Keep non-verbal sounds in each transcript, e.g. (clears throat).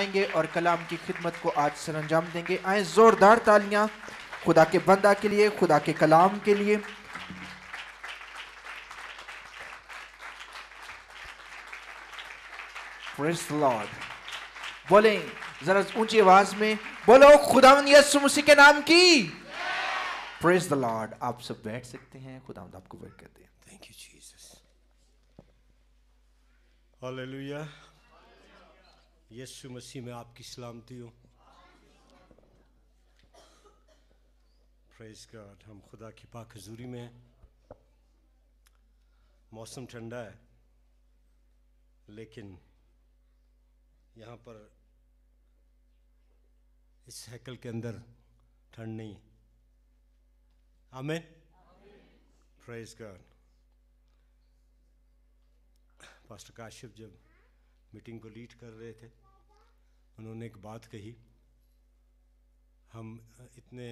आएंगे और कलाम की खिदमत को आज सर अंजाम देंगे आए ज़ोरदार तालियां खुदा के बंदा के लिए खुदा के कलाम के लिए लॉर्ड बोले जरा ऊंची आवाज में बोलो खुदा यसु मसीह के नाम की प्रेस द लॉर्ड आप सब बैठ सकते हैं खुदा आपको बैठ करते हैं thank you Jesus hallelujah Yeshu Masih में आपकी सलामती हो फ्रेज गॉड हम खुदा की पाक हजूरी में हैं मौसम ठंडा है लेकिन यहाँ पर इस हैकल के अंदर ठंड नहीं है amen praise God pastor Kashif जब मीटिंग को लीड कर रहे थे उन्होंने एक बात कही हम इतने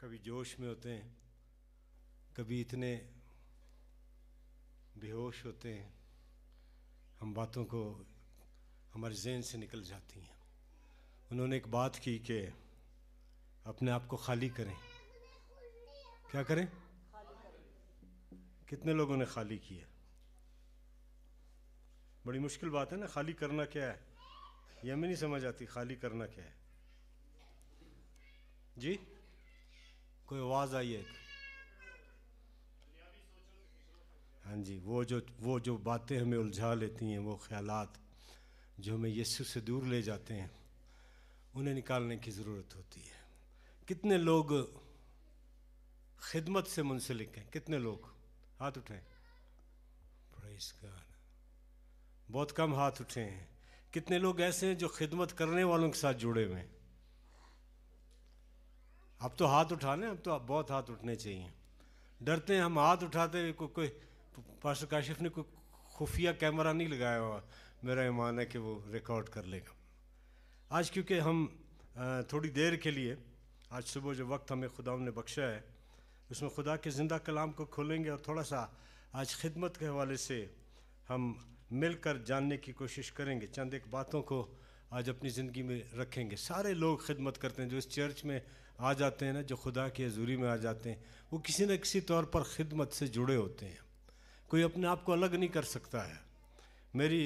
कभी जोश में होते हैं कभी इतने बेहोश होते हैं हम बातों को हमारे जहन से निकल जाती हैं उन्होंने एक बात की कि अपने आप को खाली करें क्या करें कितने लोगों ने खाली किया बड़ी मुश्किल बात है ना खाली करना क्या है ये हमें नहीं समझ आती खाली करना क्या है जी कोई आवाज़ आई है हाँ जी वो जो वो जो बातें हमें उलझा लेती हैं वो ख्यालात जो हमें यीशु से दूर ले जाते हैं उन्हें निकालने की ज़रूरत होती है कितने लोग खिदमत से मुंसलिक हैं कितने लोग हाथ उठाएं बहुत कम हाथ उठे हैं कितने लोग ऐसे हैं जो खिदमत करने वालों के साथ जुड़े हुए हैं अब तो हाथ उठाने अब तो आप बहुत हाथ उठने चाहिए डरते हैं हम हाथ उठाते हुए को, कोई पास्टर काशिफ ने कोई खुफिया कैमरा नहीं लगाया हुआ मेरा ईमान है कि वो रिकॉर्ड कर लेगा आज क्योंकि हम थोड़ी देर के लिए आज सुबह जो वक्त हमें खुदा ने बख्शा है उसमें खुदा के ज़िंदा कलाम को खोलेंगे और थोड़ा सा आज खिदमत के हवाले से हम मिलकर जानने की कोशिश करेंगे चंद एक बातों को आज अपनी ज़िंदगी में रखेंगे सारे लोग खिदमत करते हैं जो इस चर्च में आ जाते हैं ना जो खुदा की हजूरी में आ जाते हैं वो किसी न किसी तौर पर खिदमत से जुड़े होते हैं कोई अपने आप को अलग नहीं कर सकता है मेरी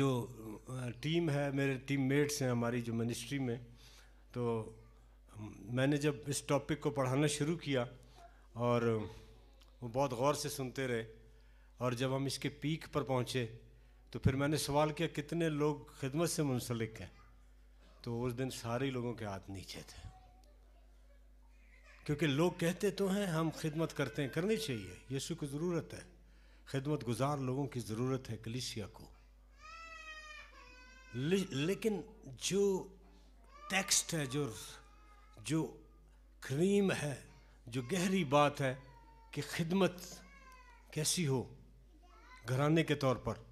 जो टीम है मेरे टीम मेट्स हैं हमारी जो मिनिस्ट्री में तो मैंने जब इस टॉपिक को पढ़ाना शुरू किया और वो बहुत गौर से सुनते रहे और जब हम इसके पीक पर पहुँचे तो फिर मैंने सवाल किया कितने लोग खिदमत से मुंसलिक हैं तो उस दिन सारे लोगों के हाथ नीचे थे क्योंकि लोग कहते तो हैं हम खिदमत करते हैं करनी चाहिए यीशु को ज़रूरत है खिदमत गुजार लोगों की ज़रूरत है कलिसिया को ले, लेकिन जो टेक्स्ट है जो जो क्रीम है जो गहरी बात है कि खिदमत कैसी हो घराने के तौर पर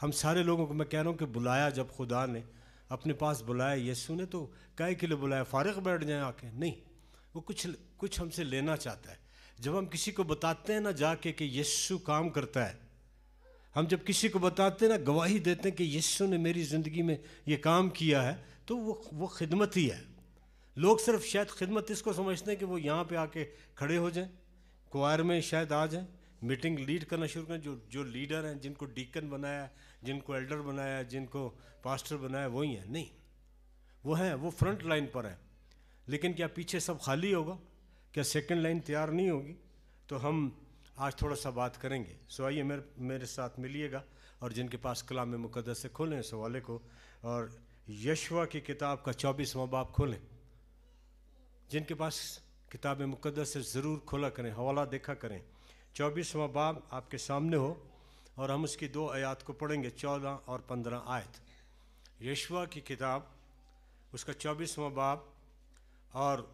हम सारे लोगों को मैं कह रहा हूँ कि बुलाया जब खुदा ने अपने पास बुलाया यीशु ने तो काय के लिए बुलाया फारग बैठ जाए आके नहीं वो कुछ कुछ हमसे लेना चाहता है जब हम किसी को बताते हैं ना जाके कि यीशु काम करता है हम जब किसी को बताते हैं ना गवाही देते हैं कि यीशु ने मेरी ज़िंदगी में ये काम किया है तो वो वो खिदमत ही है लोग सिर्फ शायद खिदमत इसको समझते हैं कि वो यहाँ पे आके खड़े हो जाएं क्वायर में शायद आ जाएं मीटिंग लीड करना शुरू करें जो जो लीडर हैं जिनको डीकन बनाया जिनको एल्डर बनाया जिनको पास्टर बनाया वही हैं नहीं वो हैं वो फ्रंट लाइन पर हैं लेकिन क्या पीछे सब खाली होगा क्या सेकंड लाइन तैयार नहीं होगी तो हम आज थोड़ा सा बात करेंगे सो आइए मेरे मेरे साथ मिलिएगा और जिनके पास कलाम मुकदस से खोलें इस हवाले को और यशवा की किताब का चौबीसवां बाप खोलें जिनके पास किताब मुकदस से ज़रूर खोला करें हवाला देखा करें चौबीसवा बाब आपके सामने हो और हम उसकी दो आयात को पढ़ेंगे चौदह और पंद्रह आयत यशवा की किताब उसका चौबीसवा बाब और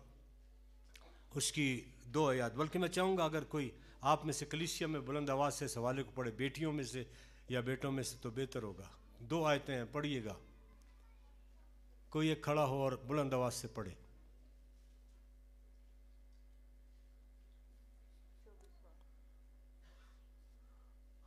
उसकी दो आयात बल्कि मैं चाहूँगा अगर कोई आप में से कलिसिया में बुलंद आवाज़ से सवाले को पढ़े बेटियों में से या बेटों में से तो बेहतर होगा दो आयतें हैं पढ़िएगा कोई एक खड़ा हो और बुलंद आवाज़ से पढ़े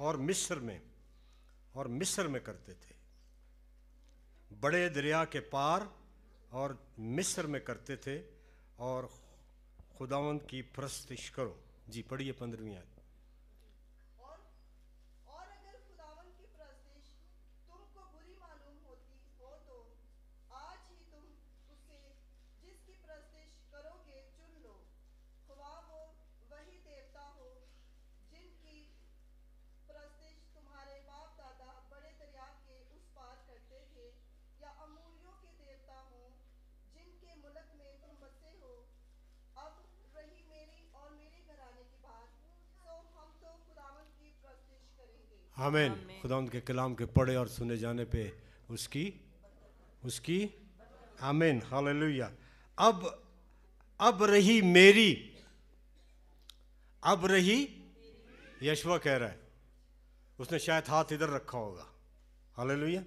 और मिस्र में और मिस्र में करते थे बड़े दरिया के पार और मिस्र में करते थे और खुदावंद की प्रस्तिश करो जी पढ़िए पंद्रहवीं आयत आमीन खुदा के कलाम के पढ़े और सुने जाने पे उसकी उसकी आमीन हालेलुया अब अब रही मेरी अब रही यशवा कह रहा है उसने शायद हाथ इधर रखा होगा हालेलुया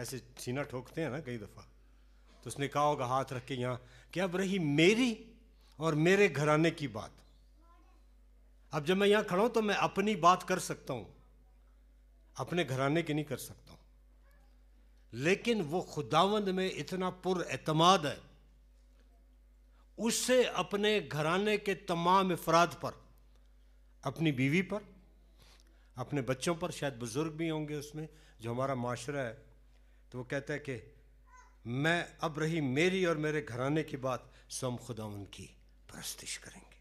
ऐसे सीना ठोकते हैं ना कई दफ़ा तो उसने कहा होगा हाथ रख के यहाँ कि अब रही मेरी और मेरे घराने की बात अब जब मैं यहाँ खड़ा हूँ तो मैं अपनी बात कर सकता हूँ अपने घराने की नहीं कर सकता हूं लेकिन वो खुदावंद में इतना पुर एतमाद है उससे अपने घराने के तमाम अफराद पर अपनी बीवी पर अपने बच्चों पर शायद बुज़ुर्ग भी होंगे उसमें जो हमारा माशरा है तो वो कहता है कि मैं अब रही मेरी और मेरे घराने की बात स्वम खुदावंद की परस्तिश करेंगे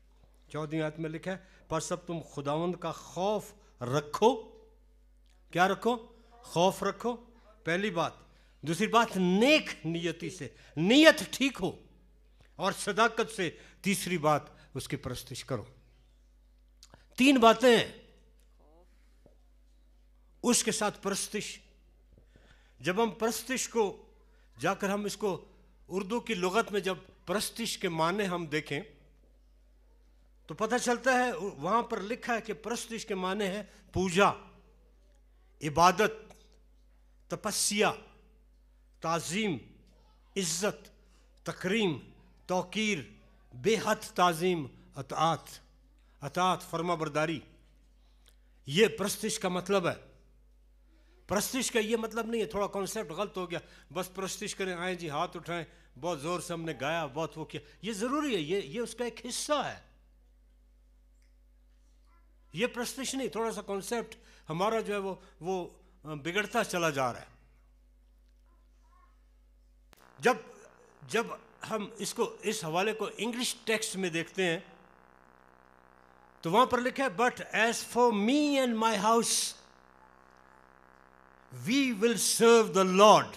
चौदह आयत में लिखा है पर सब तुम खुदावंद का खौफ रखो क्या रखो खौफ रखो पहली बात दूसरी बात नेक नियति से नियत ठीक हो और सदाकत से तीसरी बात उसकी परस्तिश करो तीन बातें उसके साथ परस्तिश जब हम परस्तिश को जाकर हम इसको उर्दू की लगत में जब परस्तिश के माने हम देखें तो पता चलता है वहां पर लिखा है कि परस्तिश के माने हैं पूजा इबादत तपस्या तज़ीम इज़्ज़त तकरीम तोकीर बेहद तज़ीम अतात अतात फर्मा बरदारी ये प्रस्तिश का मतलब है प्रस्तिश का ये मतलब नहीं है थोड़ा कॉन्सेप्ट गलत हो गया बस प्रस्तिश करें आए जी हाथ उठाएं बहुत ज़ोर से हमने गाया बहुत वो किया ये ज़रूरी है ये ये उसका एक हिस्सा है ये प्रश्निश नहीं थोड़ा सा कॉन्सेप्ट हमारा जो है वो वो बिगड़ता चला जा रहा है जब जब हम इसको इस हवाले को इंग्लिश टेक्स्ट में देखते हैं तो वहां पर लिखा है but as for me and my house we will serve the Lord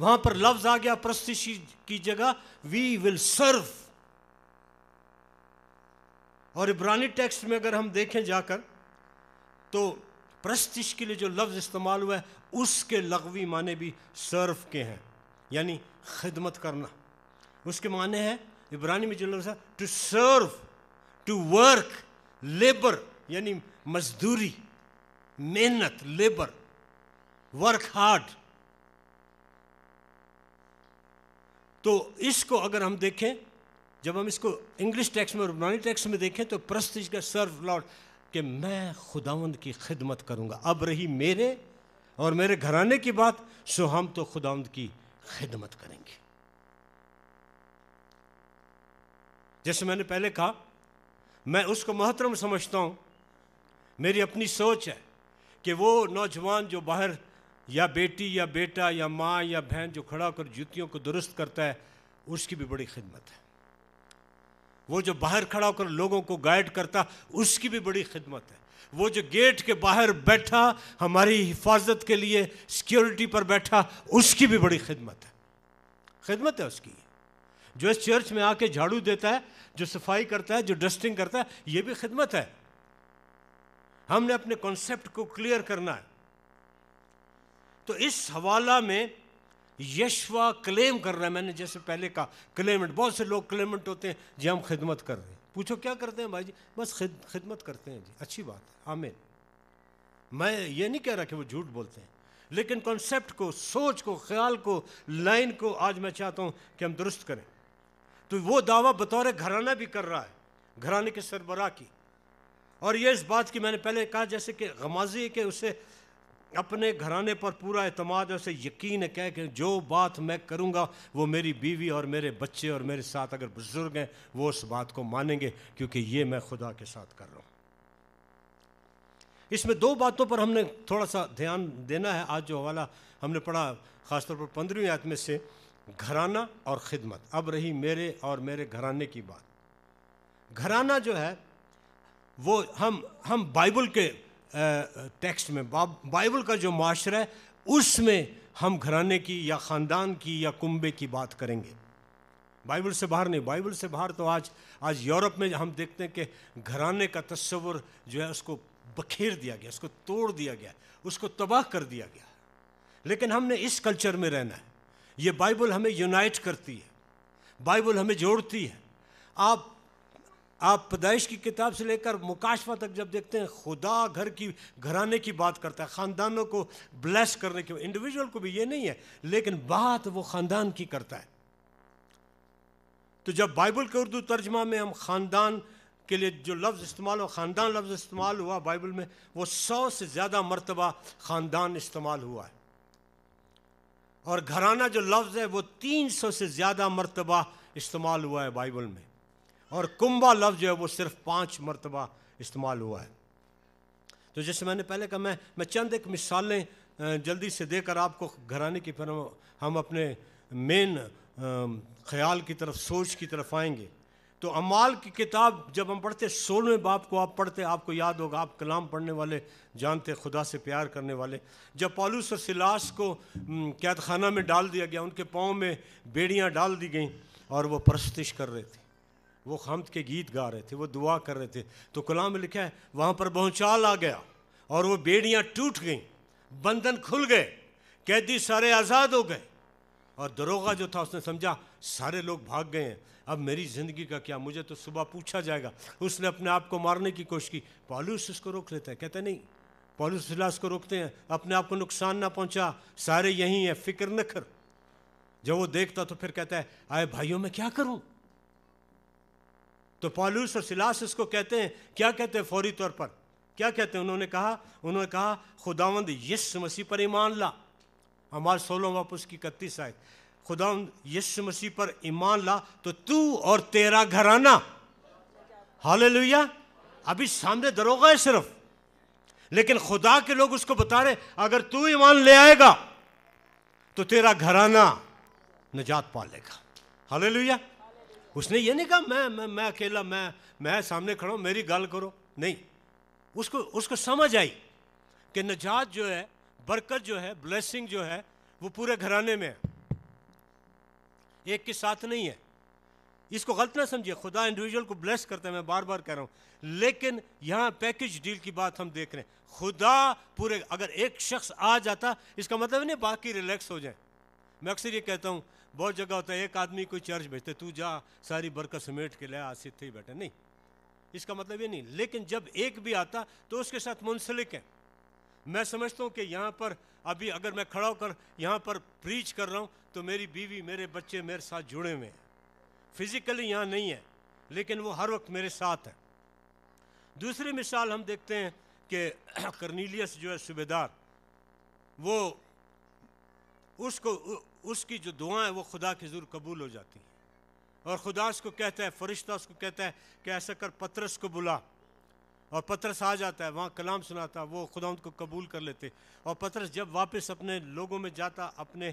वहां पर लफ्ज आ गया प्रस्तुति की जगह वी विल सर्व और इब्रानी टेक्स्ट में अगर हम देखें जाकर तो प्रस्तिश के लिए जो लफ्ज़ इस्तेमाल हुआ है उसके लगवी माने भी सर्व के हैं यानी खिदमत करना उसके माने हैं इब्रानी में जो लफ्ज़ है to serve to work labour यानी मजदूरी मेहनत लेबर वर्क हार्ड तो इसको अगर हम देखें जब हम इसको इंग्लिश टैक्स में और रूमानी टैक्स में देखें तो प्रस्तिश का सर्व लॉर्ड कि मैं खुदावंद की खिदमत करूंगा अब रही मेरे और मेरे घराने की बात सो हम तो खुदावंद की खिदमत करेंगे जैसे मैंने पहले कहा मैं उसको महतरम समझता हूं मेरी अपनी सोच है कि वो नौजवान जो बाहर या बेटी या बेटा या माँ या बहन जो खड़ा होकर जूतियों को दुरुस्त करता है उसकी भी बड़ी खिदमत है वो जो बाहर खड़ा होकर लोगों को गाइड करता उसकी भी बड़ी खिदमत है वो जो गेट के बाहर बैठा हमारी हिफाजत के लिए सिक्योरिटी पर बैठा उसकी भी बड़ी खिदमत है खिदमत है उसकी जो इस चर्च में आके झाड़ू देता है जो सफाई करता है जो डस्टिंग करता है ये भी खिदमत है हमने अपने कॉन्सेप्ट को क्लियर करना है तो इस हवाला में यशवा क्लेम कर रहा है मैंने जैसे पहले कहा क्लेमेंट बहुत से लोग क्लेमेंट होते हैं जी हम खिदमत कर रहे हैं पूछो क्या करते हैं भाई जी बस खिद खिदमत करते हैं जी अच्छी बात है आमिर मैं ये नहीं कह रहा कि वो झूठ बोलते हैं लेकिन कॉन्सेप्ट को सोच को ख्याल को लाइन को आज मैं चाहता हूँ कि हम दुरुस्त करें तो वो दावा बतौर घराना भी कर रहा है घराने के सरबराह की और ये इस बात की मैंने पहले कहा जैसे कि गमाजी के उसे अपने घराने पर पूरा अतमाद उसे यकीन है कह के जो बात मैं करूँगा वो मेरी बीवी और मेरे बच्चे और मेरे साथ अगर बुज़ुर्ग हैं वो उस बात को मानेंगे क्योंकि ये मैं खुदा के साथ कर रहा हूँ इसमें दो बातों पर हमने थोड़ा सा ध्यान देना है आज जो हवाला हमने पढ़ा ख़ासतौर पर पंद्रहवीं आत्म से घराना और ख़िदमत अब रही मेरे और मेरे घराने की बात घराना जो है वो हम हम बाइबल के टेक्स्ट में बाइबल का जो माशरा है उसमें हम घराने की या ख़ानदान की या कुंबे की बात करेंगे बाइबल से बाहर नहीं बाइबल से बाहर तो आज आज यूरोप में हम देखते हैं कि घराने का तस्वर जो है उसको बखेर दिया गया उसको तोड़ दिया गया उसको तबाह कर दिया गया लेकिन हमने इस कल्चर में रहना है ये बाइबल हमें यूनाइट करती है बाइबल हमें जोड़ती है आप आप पैदाइश की किताब से लेकर मुकाशवा तक जब देखते हैं खुदा घर की घराने की बात करता है ख़ानदानों को ब्लेस करने की इंडिविजुअल को भी ये नहीं है लेकिन बात वो ख़ानदान की करता है तो जब बाइबल के उर्दू तर्जमा में हम ख़ानदान के लिए जो लफ्ज़ इस्तेमाल हुआ ख़ानदान लफ्ज़ इस्तेमाल हुआ बाइबल में वो सौ से ज़्यादा मरतबा ख़ानदान इस्तेमाल हुआ है और घराना जो लफ्ज़ है वो तीन सौ से ज़्यादा मरतबा इस्तेमाल हुआ है बाइबल में और कुंभा लफ्ज़ जो है वो सिर्फ पाँच मरतबा इस्तेमाल हुआ है तो जैसे मैंने पहले कहा मैं मैं चंद एक मिसालें जल्दी से देकर आपको घराने की फिर हम अपने मेन ख्याल की तरफ सोच की तरफ आएंगे तो अमाल की किताब जब हम पढ़ते सोलहवें बाप को आप पढ़ते आपको याद होगा आप कलाम पढ़ने वाले जानते खुदा से प्यार करने वाले जब पॉलूस और सिलास को कैदखाना खाना में डाल दिया गया उनके पाँव में बेड़ियाँ डाल दी गई और वो परस्तिश कर रहे थे वो खमद के गीत गा रहे थे वो दुआ कर रहे थे तो कलाम में लिखा है वहाँ पर बहुचाल आ गया और वो बेड़ियाँ टूट गईं बंधन खुल गए कैदी सारे आज़ाद हो गए और दरोगा जो था उसने समझा सारे लोग भाग गए हैं अब मेरी ज़िंदगी का क्या मुझे तो सुबह पूछा जाएगा उसने अपने आप को मारने की कोशिश की पॉलूस उसको रोक लेता है कहते नहीं पॉलूस फिलहास को रोकते हैं अपने आप को नुकसान ना पहुंचा सारे यहीं हैं फिक्र न कर जब वो देखता तो फिर कहता है आए भाइयों मैं क्या करूँ तो पॉलूस और सिलास इसको कहते हैं क्या कहते हैं फौरी तौर पर क्या कहते हैं उन्होंने कहा उन्होंने कहा खुदावंद यस मसीह पर ईमान ला हमारे सोलह वापस की इकतीस आए खुदावंद यस्सु मसीह पर ईमान ला तो तू और तेरा घराना हाल अभी सामने दरोगा है सिर्फ लेकिन खुदा के लोग उसको बता रहे अगर तू ईमान ले आएगा तो तेरा घराना निजात पा लेगा हाल उसने ये नहीं कहा मैं मैं मैं अकेला मैं मैं सामने खड़ा हूँ मेरी गल करो नहीं उसको उसको समझ आई कि नजात जो है बरकत जो है ब्लेसिंग जो है वो पूरे घराने में है एक के साथ नहीं है इसको गलत ना समझिए खुदा इंडिविजुअल को ब्लेस करते हैं मैं बार बार कह रहा हूँ लेकिन यहाँ पैकेज डील की बात हम देख रहे हैं खुदा पूरे अगर एक शख्स आ जाता इसका मतलब नहीं बाकी रिलैक्स हो जाए मैं अक्सर ये कहता हूँ बहुत जगह होता है एक आदमी कोई चर्च भेजते तू जा सारी बरकत समेट के ले आसित थे बैठे नहीं इसका मतलब ये नहीं लेकिन जब एक भी आता तो उसके साथ मुंसलिक है मैं समझता हूँ कि यहाँ पर अभी अगर मैं खड़ा होकर यहाँ पर प्रीच कर रहा हूँ तो मेरी बीवी मेरे बच्चे मेरे साथ जुड़े हुए हैं फिजिकली यहाँ नहीं है लेकिन वो हर वक्त मेरे साथ है दूसरी मिसाल हम देखते हैं कि कर्नीलियस (clears throat) जो है सूबेदार वो उसको उसकी जो दुआएं वो खुदा के ज़रूर कबूल हो जाती हैं और खुदा उसको कहता है फरिश्ता उसको कहता है कि ऐसा कर पत्रस को बुला और पत्रस आ जाता है वहाँ कलाम सुनाता वो खुदा उनको कबूल कर लेते और पत्रस जब वापस अपने लोगों में जाता अपने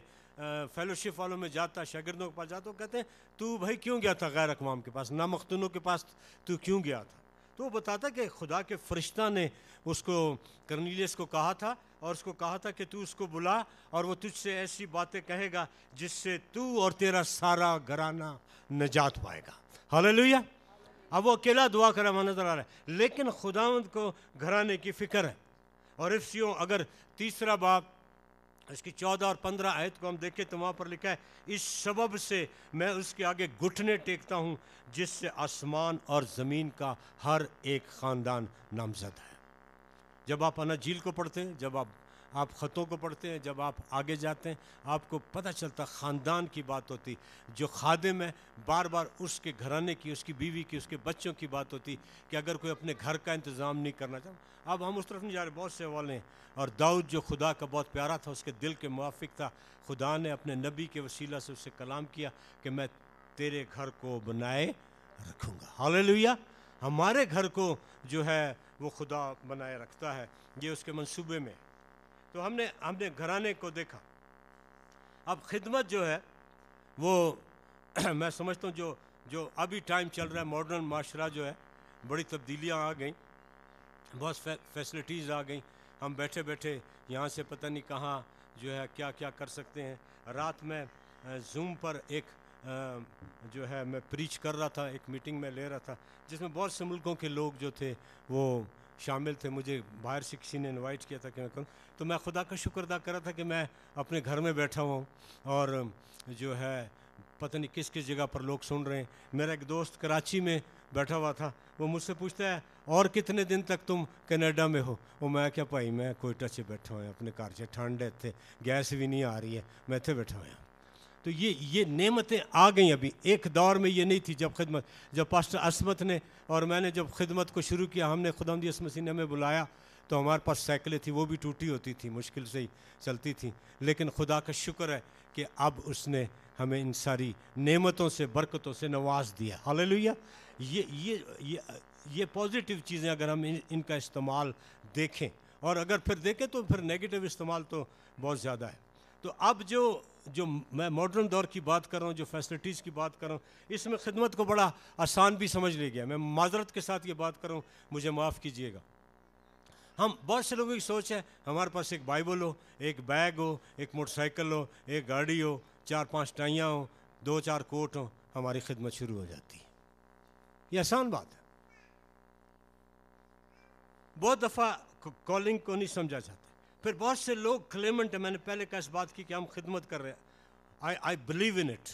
फेलोशिप वालों में जाता शागिर्दों के पास जाता वो कहते हैं तू भाई क्यों गया था गैर अकवाम के पास ना मखतूनों के पास तू क्यों गया था तो वो बताता कि खुदा के फरिश्ता ने उसको करनीलियस को कहा था और उसको कहा था कि तू उसको बुला और वो तुझसे ऐसी बातें कहेगा जिससे तू और तेरा सारा घराना नजात पाएगा हालेलुया अब वो अकेला दुआ करा हुआ नजर आ रहा है लेकिन खुदावंद को घराने की फिक्र है और इफ्सियों अगर तीसरा बाप इसकी चौदह और पंद्रह आयत को हम देखें तो वहाँ पर लिखा है इस सबब से मैं उसके आगे घुटने टेकता हूँ जिससे आसमान और ज़मीन का हर एक ख़ानदान नामजद है जब आप अना झील को पढ़ते हैं जब आप आप ख़तों को पढ़ते हैं जब आप आगे जाते हैं आपको पता चलता ख़ानदान की बात होती जो खादिम है बार बार उसके घराने की उसकी बीवी की उसके बच्चों की बात होती कि अगर कोई अपने घर का इंतज़ाम नहीं करना चाहता अब हम उस तरफ नहीं जा रहे बहुत से वाले हैं और दाऊद जो खुदा का बहुत प्यारा था उसके दिल के मुआफ़ था खुदा ने अपने नबी के वसीला से उससे कलाम किया कि मैं तेरे घर को बनाए रखूँगा हाल हमारे घर को जो है वो खुदा बनाए रखता है ये उसके मंसूबे में तो हमने हमने घराने को देखा अब खिदमत जो है वो (clears throat) मैं समझता हूँ जो जो अभी टाइम चल रहा है मॉडर्न माशरा जो है बड़ी तब्दीलियाँ आ गई बहुत फैसिलिटीज़ आ गई हम बैठे बैठे यहाँ से पता नहीं कहाँ जो है क्या क्या कर सकते हैं रात में जूम पर एक जो है मैं प्रीच कर रहा था एक मीटिंग में ले रहा था जिसमें बहुत से मुल्कों के लोग जो थे वो शामिल थे मुझे बाहर से किसी ने इन्वाइट किया था कि मैं कहूँ तो मैं खुदा का शुक्र अदा कर रहा था कि मैं अपने घर में बैठा हुआ और जो है पता नहीं किस किस जगह पर लोग सुन रहे हैं मेरा एक दोस्त कराची में बैठा हुआ था वो मुझसे पूछता है और कितने दिन तक तुम कनाडा में हो वो मैं क्या भाई मैं कोयटा से बैठा हुआ अपने घर से ठंड है इतने गैस भी नहीं आ रही है मैं इतने बैठा हुआ तो ये ये नेमतें आ गई अभी एक दौर में ये नहीं थी जब खिदमत जब पास्टर असमत ने और मैंने जब खिदमत को शुरू किया हमने खुदा इस असमसी ने हमें बुलाया तो हमारे पास साइकिलें थी वो भी टूटी होती थी मुश्किल से ही चलती थी लेकिन खुदा का शुक्र है कि अब उसने हमें इन सारी नेमतों से बरकतों से नवाज दिया हाल ये ये ये ये पॉजिटिव चीज़ें अगर हम इन, इनका इस्तेमाल देखें और अगर फिर देखें तो फिर नेगेटिव इस्तेमाल तो बहुत ज़्यादा है तो अब जो जो मैं मॉडर्न दौर की बात कर रहा हूँ जो फैसिलिटीज़ की बात कर रहा हूँ इसमें खिदमत को बड़ा आसान भी समझ ले गया मैं माजरत के साथ ये बात कर रहा हूँ मुझे माफ़ कीजिएगा हम बहुत से लोगों की सोच है हमारे पास एक बाइबल हो एक बैग हो एक मोटरसाइकिल हो एक गाड़ी हो चार पांच टाइयाँ हो दो चार कोट हो हमारी खिदमत शुरू हो जाती है ये आसान बात है बहुत दफ़ा कॉलिंग को नहीं समझा जाता फिर बहुत से लोग क्लेमेंट है मैंने पहले कैसे बात की कि हम खिदमत कर रहे हैं आई आई बिलीव इन इट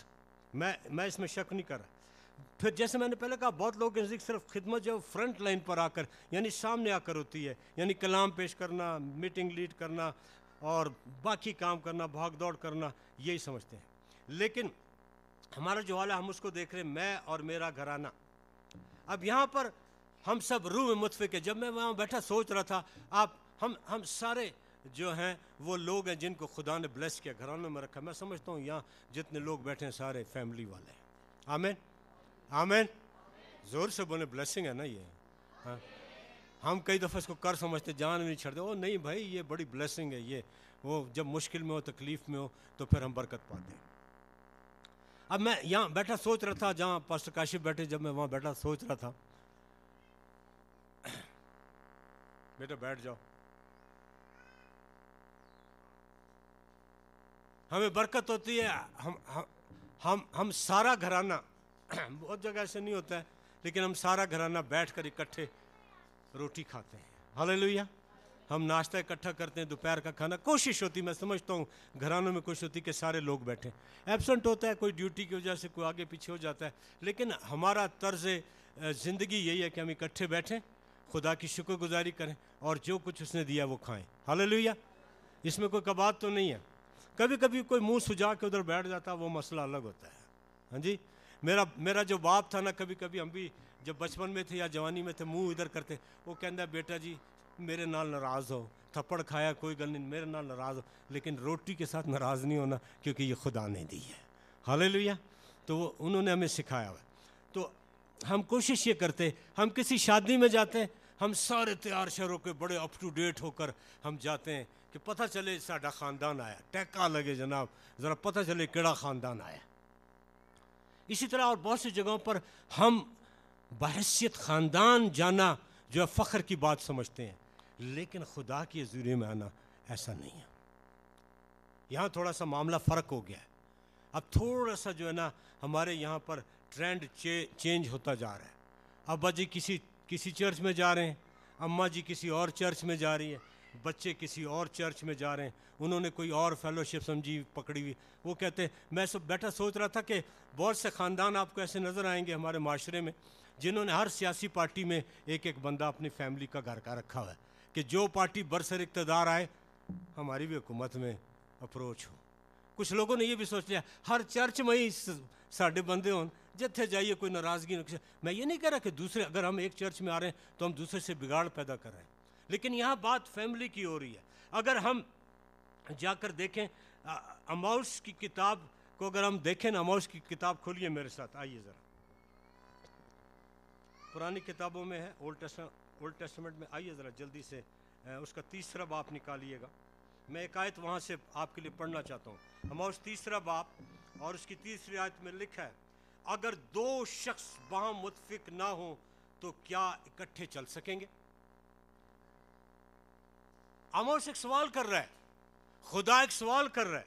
मैं मैं इसमें शक नहीं कर रहा फिर जैसे मैंने पहले कहा बहुत लोग नज़दीक सिर्फ खिदमत जो फ्रंट लाइन पर आकर यानी सामने आकर होती है यानी कलाम पेश करना मीटिंग लीड करना और बाकी काम करना भाग दौड़ करना यही समझते हैं लेकिन हमारा जो हाल है हम उसको देख रहे हैं मैं और मेरा घराना अब यहाँ पर हम सब रूह में मुतफिक है जब मैं वहाँ बैठा सोच रहा था आप हम हम सारे जो हैं वो लोग हैं जिनको खुदा ने ब्लेस किया घरानों में रखा मैं समझता हूँ यहाँ जितने लोग बैठे हैं सारे फैमिली वाले हैं आमेन आमेन ज़ोर से बोले ब्लेसिंग है ना ये हाँ हम कई दफ़ा इसको कर समझते जान नहीं छोड़ते ओ नहीं भाई ये बड़ी ब्लेसिंग है ये वो जब मुश्किल में हो तकलीफ़ में हो तो फिर हम बरकत पाते हैं अब मैं यहाँ बैठा सोच रहा था जहाँ पास्टर काशिफ बैठे जब मैं वहाँ बैठा सोच रहा था (coughs) बेटा बैठ जाओ हमें बरकत होती है हम हम हम, हम सारा घराना (clears throat) बहुत जगह ऐसे नहीं होता है लेकिन हम सारा घराना बैठ कर इकट्ठे रोटी खाते हैं हले हम नाश्ता इकट्ठा करते हैं दोपहर का खाना कोशिश होती मैं समझता हूँ घरानों में कोशिश होती कि सारे लोग बैठे एबसेंट होता है कोई ड्यूटी की वजह से कोई आगे पीछे हो जाता है लेकिन हमारा तर्ज ज़िंदगी यही है कि हम इकट्ठे बैठें खुदा की शुक्रगुजारी करें और जो कुछ उसने दिया वो खाएं हालेलुया इसमें कोई कबात तो नहीं है कभी कभी कोई मुंह सुझा के उधर बैठ जाता वो मसला अलग होता है हाँ जी मेरा मेरा जो बाप था ना कभी कभी हम भी जब बचपन में थे या जवानी में थे मुंह इधर करते वो कहता बेटा जी मेरे नाल नाराज़ हो थप्पड़ खाया कोई गल नहीं मेरे नाल नाराज़ हो लेकिन रोटी के साथ नाराज़ नहीं होना क्योंकि ये खुदा ने दी है हाल तो वो उन्होंने हमें सिखाया हुआ तो हम कोशिश ये करते हम किसी शादी में जाते हैं हम सारे तैयार शहरों के बड़े अप टू डेट होकर हम जाते हैं कि पता चले साडा खानदान आया टैका लगे जनाब ज़रा पता चले किड़ा खानदान आया इसी तरह और बहुत सी जगहों पर हम बहसीत ख़ानदान जाना जो है फ़ख्र की बात समझते हैं लेकिन खुदा की जूरी में आना ऐसा नहीं है यहाँ थोड़ा सा मामला फ़र्क हो गया है अब थोड़ा सा जो है ना हमारे यहाँ पर ट्रेंड चे, चेंज होता जा रहा है अब्बा जी किसी किसी चर्च में जा रहे हैं अम्मा जी किसी और चर्च में जा रही है बच्चे किसी और चर्च में जा रहे हैं उन्होंने कोई और फेलोशिप समझी पकड़ी हुई वो कहते हैं मैं सब बैठा सोच रहा था कि बहुत से ख़ानदान आपको ऐसे नज़र आएंगे हमारे माशरे में जिन्होंने हर सियासी पार्टी में एक एक बंदा अपनी फैमिली का घर का रखा हुआ है कि जो पार्टी बरसर इकतदार आए हमारी भी हुकूमत में अप्रोच हो कुछ लोगों ने ये भी सोच लिया हर चर्च में ही साढ़े बंदे हों जिते जाइए कोई नाराज़गी मैं ये नहीं कह रहा कि दूसरे अगर हम एक चर्च में आ रहे हैं तो हम दूसरे से बिगाड़ पैदा कर रहे हैं लेकिन यहाँ बात फैमिली की हो रही है अगर हम जाकर देखें अमाउस की किताब को अगर हम देखें ना अमाउस की किताब खोलिए मेरे साथ आइए ज़रा पुरानी किताबों में है ओल्ड ओल्ड टेस्टमेंट में आइए ज़रा जल्दी से उसका तीसरा बाप निकालिएगा मैं एक आयत वहाँ से आपके लिए पढ़ना चाहता हूँ अमाउस तीसरा बाप और उसकी तीसरी आयत में लिखा है अगर दो शख्स वहाँ मुतफिक ना हो तो क्या इकट्ठे चल सकेंगे आमोस एक सवाल कर रहा है खुदा एक सवाल कर रहा है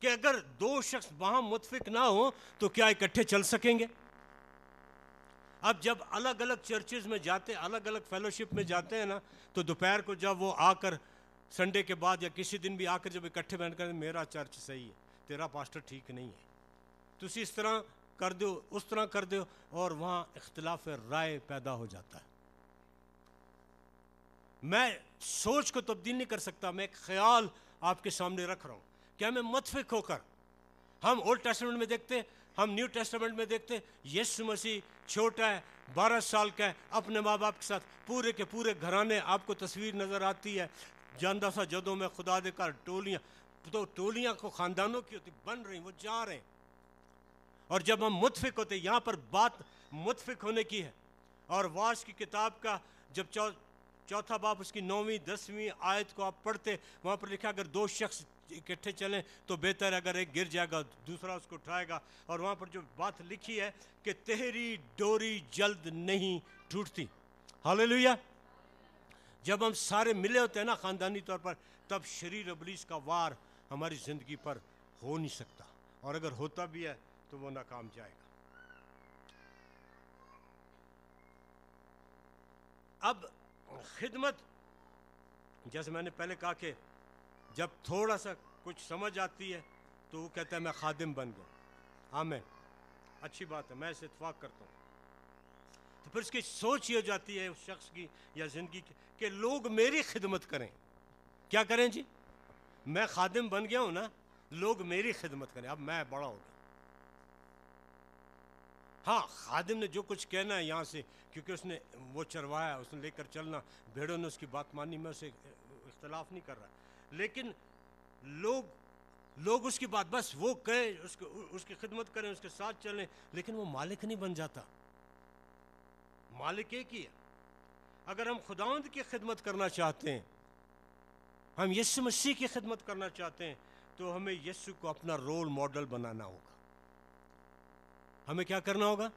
कि अगर दो शख्स वहां मुतफिक ना हो तो क्या इकट्ठे चल सकेंगे अब जब अलग अलग चर्चेज में जाते अलग अलग फेलोशिप में जाते हैं ना तो दोपहर को जब वो आकर संडे के बाद या किसी दिन भी आकर जब इकट्ठे बैठ कर मेरा चर्च सही है तेरा पास्टर ठीक नहीं है तुम इस तरह कर दो उस तरह कर दो और वहाँ इख्तलाफ राय पैदा हो जाता है मैं सोच को तब्दील नहीं कर सकता मैं एक ख्याल आपके सामने रख रहा हूँ क्या मैं मतफिक होकर हम ओल्ड टेस्टमेंट में देखते हैं हम न्यू टेस्टमेंट में देखते हैं यीशु मसीह छोटा है बारह साल का है अपने माँ बाप के साथ पूरे के पूरे घराने आपको तस्वीर नज़र आती है जानदा सा जदों में खुदा दे कर टोलियाँ तो टोलियाँ को ख़ानदानों की होती बन रही वो जा रहे हैं और जब हम मुतफिक होते यहाँ पर बात मुतफिक होने की है और वाश की किताब का जब चौथा बाप उसकी नौवीं दसवीं आयत को आप पढ़ते वहाँ पर लिखा अगर दो शख्स इकट्ठे चलें तो बेहतर अगर एक गिर जाएगा दूसरा उसको उठाएगा और वहाँ पर जो बात लिखी है कि तेरी डोरी जल्द नहीं टूटती लोहिया जब हम सारे मिले होते हैं ना ख़ानदानी तौर पर तब शरीर अबलीस का वार हमारी ज़िंदगी पर हो नहीं सकता और अगर होता भी है तो वो नाकाम जाएगा अब खिदमत जैसे मैंने पहले कहा कि जब थोड़ा सा कुछ समझ आती है तो वो कहता है मैं खादिम बन गया हाँ मैं अच्छी बात है मैं इसे इतफाक़ करता हूँ तो फिर उसकी सोच ये हो जाती है उस शख्स की या ज़िंदगी की कि लोग मेरी खिदमत करें क्या करें जी मैं खादिम बन गया हूँ ना लोग मेरी खिदमत करें अब मैं बड़ा हो गया हाँ खादिम ने जो कुछ कहना है यहाँ से क्योंकि उसने वो चरवाया उसने लेकर चलना भेड़ों ने उसकी बात मानी मैं उसे इख्तलाफ नहीं कर रहा लेकिन लोग लोग उसकी बात बस वो कहें उसके उसकी खिदमत करें उसके साथ चलें लेकिन वो मालिक नहीं बन जाता मालिक एक ही है अगर हम खुदावंद की खिदमत करना चाहते हैं हम यस्सु मसीह की खिदमत करना चाहते हैं तो हमें यस्सु को अपना रोल मॉडल बनाना होगा हमें क्या करना होगा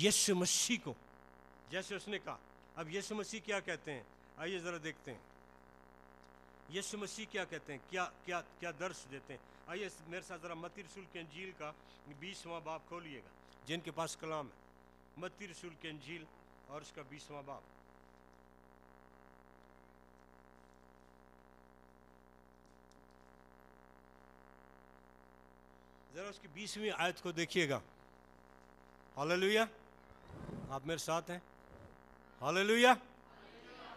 यीशु मसीह को जैसे उसने कहा अब यीशु मसीह क्या कहते हैं आइए ज़रा देखते हैं यीशु मसीह क्या कहते हैं क्या क्या क्या दर्श देते हैं आइए मेरे साथ ज़रा मती रसूल के अंजील का बीसवा बाप खोलिएगा जिनके पास कलाम है मती रसूल के अंजील और उसका बीसवा बाप ज़रा उसकी बीसवीं आयत को देखिएगा हालेलुया आप मेरे साथ हैं हालेलुया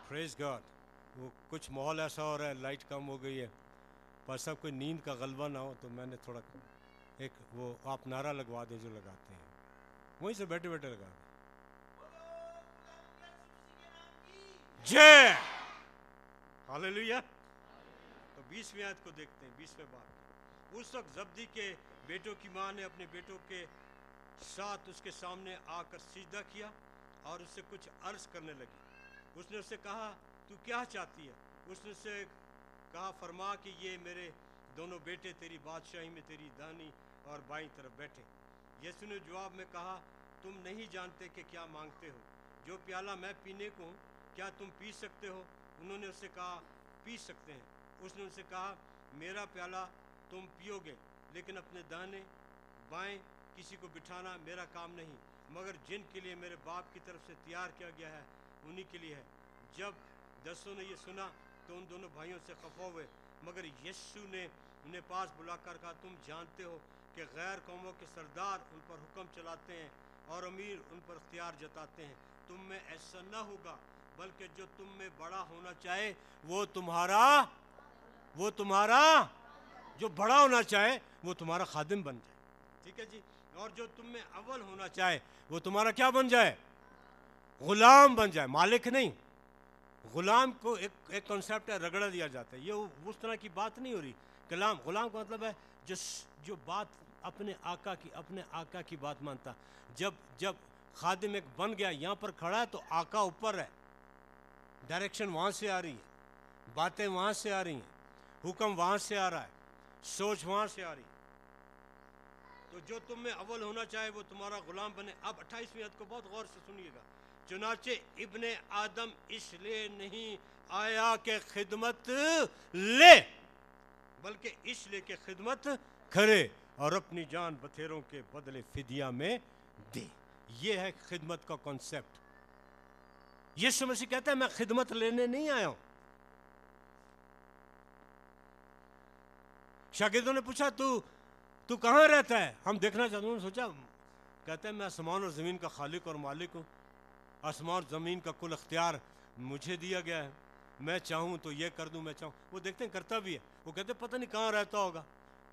प्रेज गॉड वो कुछ माहौल ऐसा हो रहा है लाइट कम हो गई है पर सब कोई नींद का गलबा ना हो तो मैंने थोड़ा एक वो आप नारा लगवा दें जो लगाते हैं वहीं से बैठे बैठे लगा दें जय हालेलुया तो बीसवीं आयत को देखते हैं बीसवें बात उस वक्त जब्दी के बेटों की मां ने अपने बेटों के साथ उसके सामने आकर सीधा किया और उससे कुछ अर्ज करने लगी उसने उससे कहा तू क्या चाहती है उसने उससे कहा फरमा कि ये मेरे दोनों बेटे तेरी बादशाही में तेरी दानी और बाई तरफ बैठे यसु ने जवाब में कहा तुम नहीं जानते कि क्या मांगते हो जो प्याला मैं पीने को हूँ क्या तुम पी सकते हो उन्होंने उससे कहा पी सकते हैं उसने उनसे कहा मेरा प्याला तुम पियोगे लेकिन अपने दाने बाएं किसी को बिठाना मेरा काम नहीं मगर जिनके लिए मेरे बाप की तरफ से तैयार किया गया है उन्हीं के लिए है जब दसों ने यह सुना तो उन दोनों भाइयों से खफा हुए मगर यस्ु ने उन्हें पास बुलाकर कहा तुम जानते हो कि गैर कौमों के सरदार उन पर हुक्म चलाते हैं और अमीर उन पर अख्तियार जताते हैं तुम में ऐसा ना होगा बल्कि जो तुम में बड़ा होना चाहे वो तुम्हारा वो तुम्हारा जो बड़ा होना चाहे वो तुम्हारा खादिम बन जाए ठीक है जी और जो तुम में अव्वल होना चाहे वो तुम्हारा क्या बन जाए गुलाम बन जाए मालिक नहीं गुलाम को एक एक कॉन्सेप्ट है रगड़ा दिया जाता है ये उस तरह की बात नहीं हो रही गुलाम गुलाम का मतलब है जो जो बात अपने आका की अपने आका की बात मानता जब जब खादिम एक बन गया यहाँ पर खड़ा है तो आका ऊपर है डायरेक्शन वहाँ से आ रही है बातें वहाँ से आ रही हैं हुक्म वहाँ से आ रहा है सोच वहाँ से आ रही है तो जो तुम में अव्वल होना चाहे वो तुम्हारा गुलाम बने अब अट्ठाईसवीं हद को बहुत गौर से सुनिएगा चुनाचे इबन आदम इसलिए नहीं आया के खिदमत ले बल्कि इसलिए के खिदमत करे और अपनी जान बथेरों के बदले फिदिया में दे ये है खिदमत का कॉन्सेप्ट ये समझ कहता है मैं खिदमत लेने नहीं आया हूं शागिदों ने पूछा तू तू कहाँ रहता है हम देखना चाहते उन्होंने सोचा कहते हैं मैं आसमान और ज़मीन का खालिक और मालिक हूँ आसमान और ज़मीन का कुल अख्तियार मुझे दिया गया है मैं चाहूँ तो ये कर दूँ मैं चाहूँ वो देखते हैं करता भी है वो कहते हैं पता नहीं कहाँ रहता होगा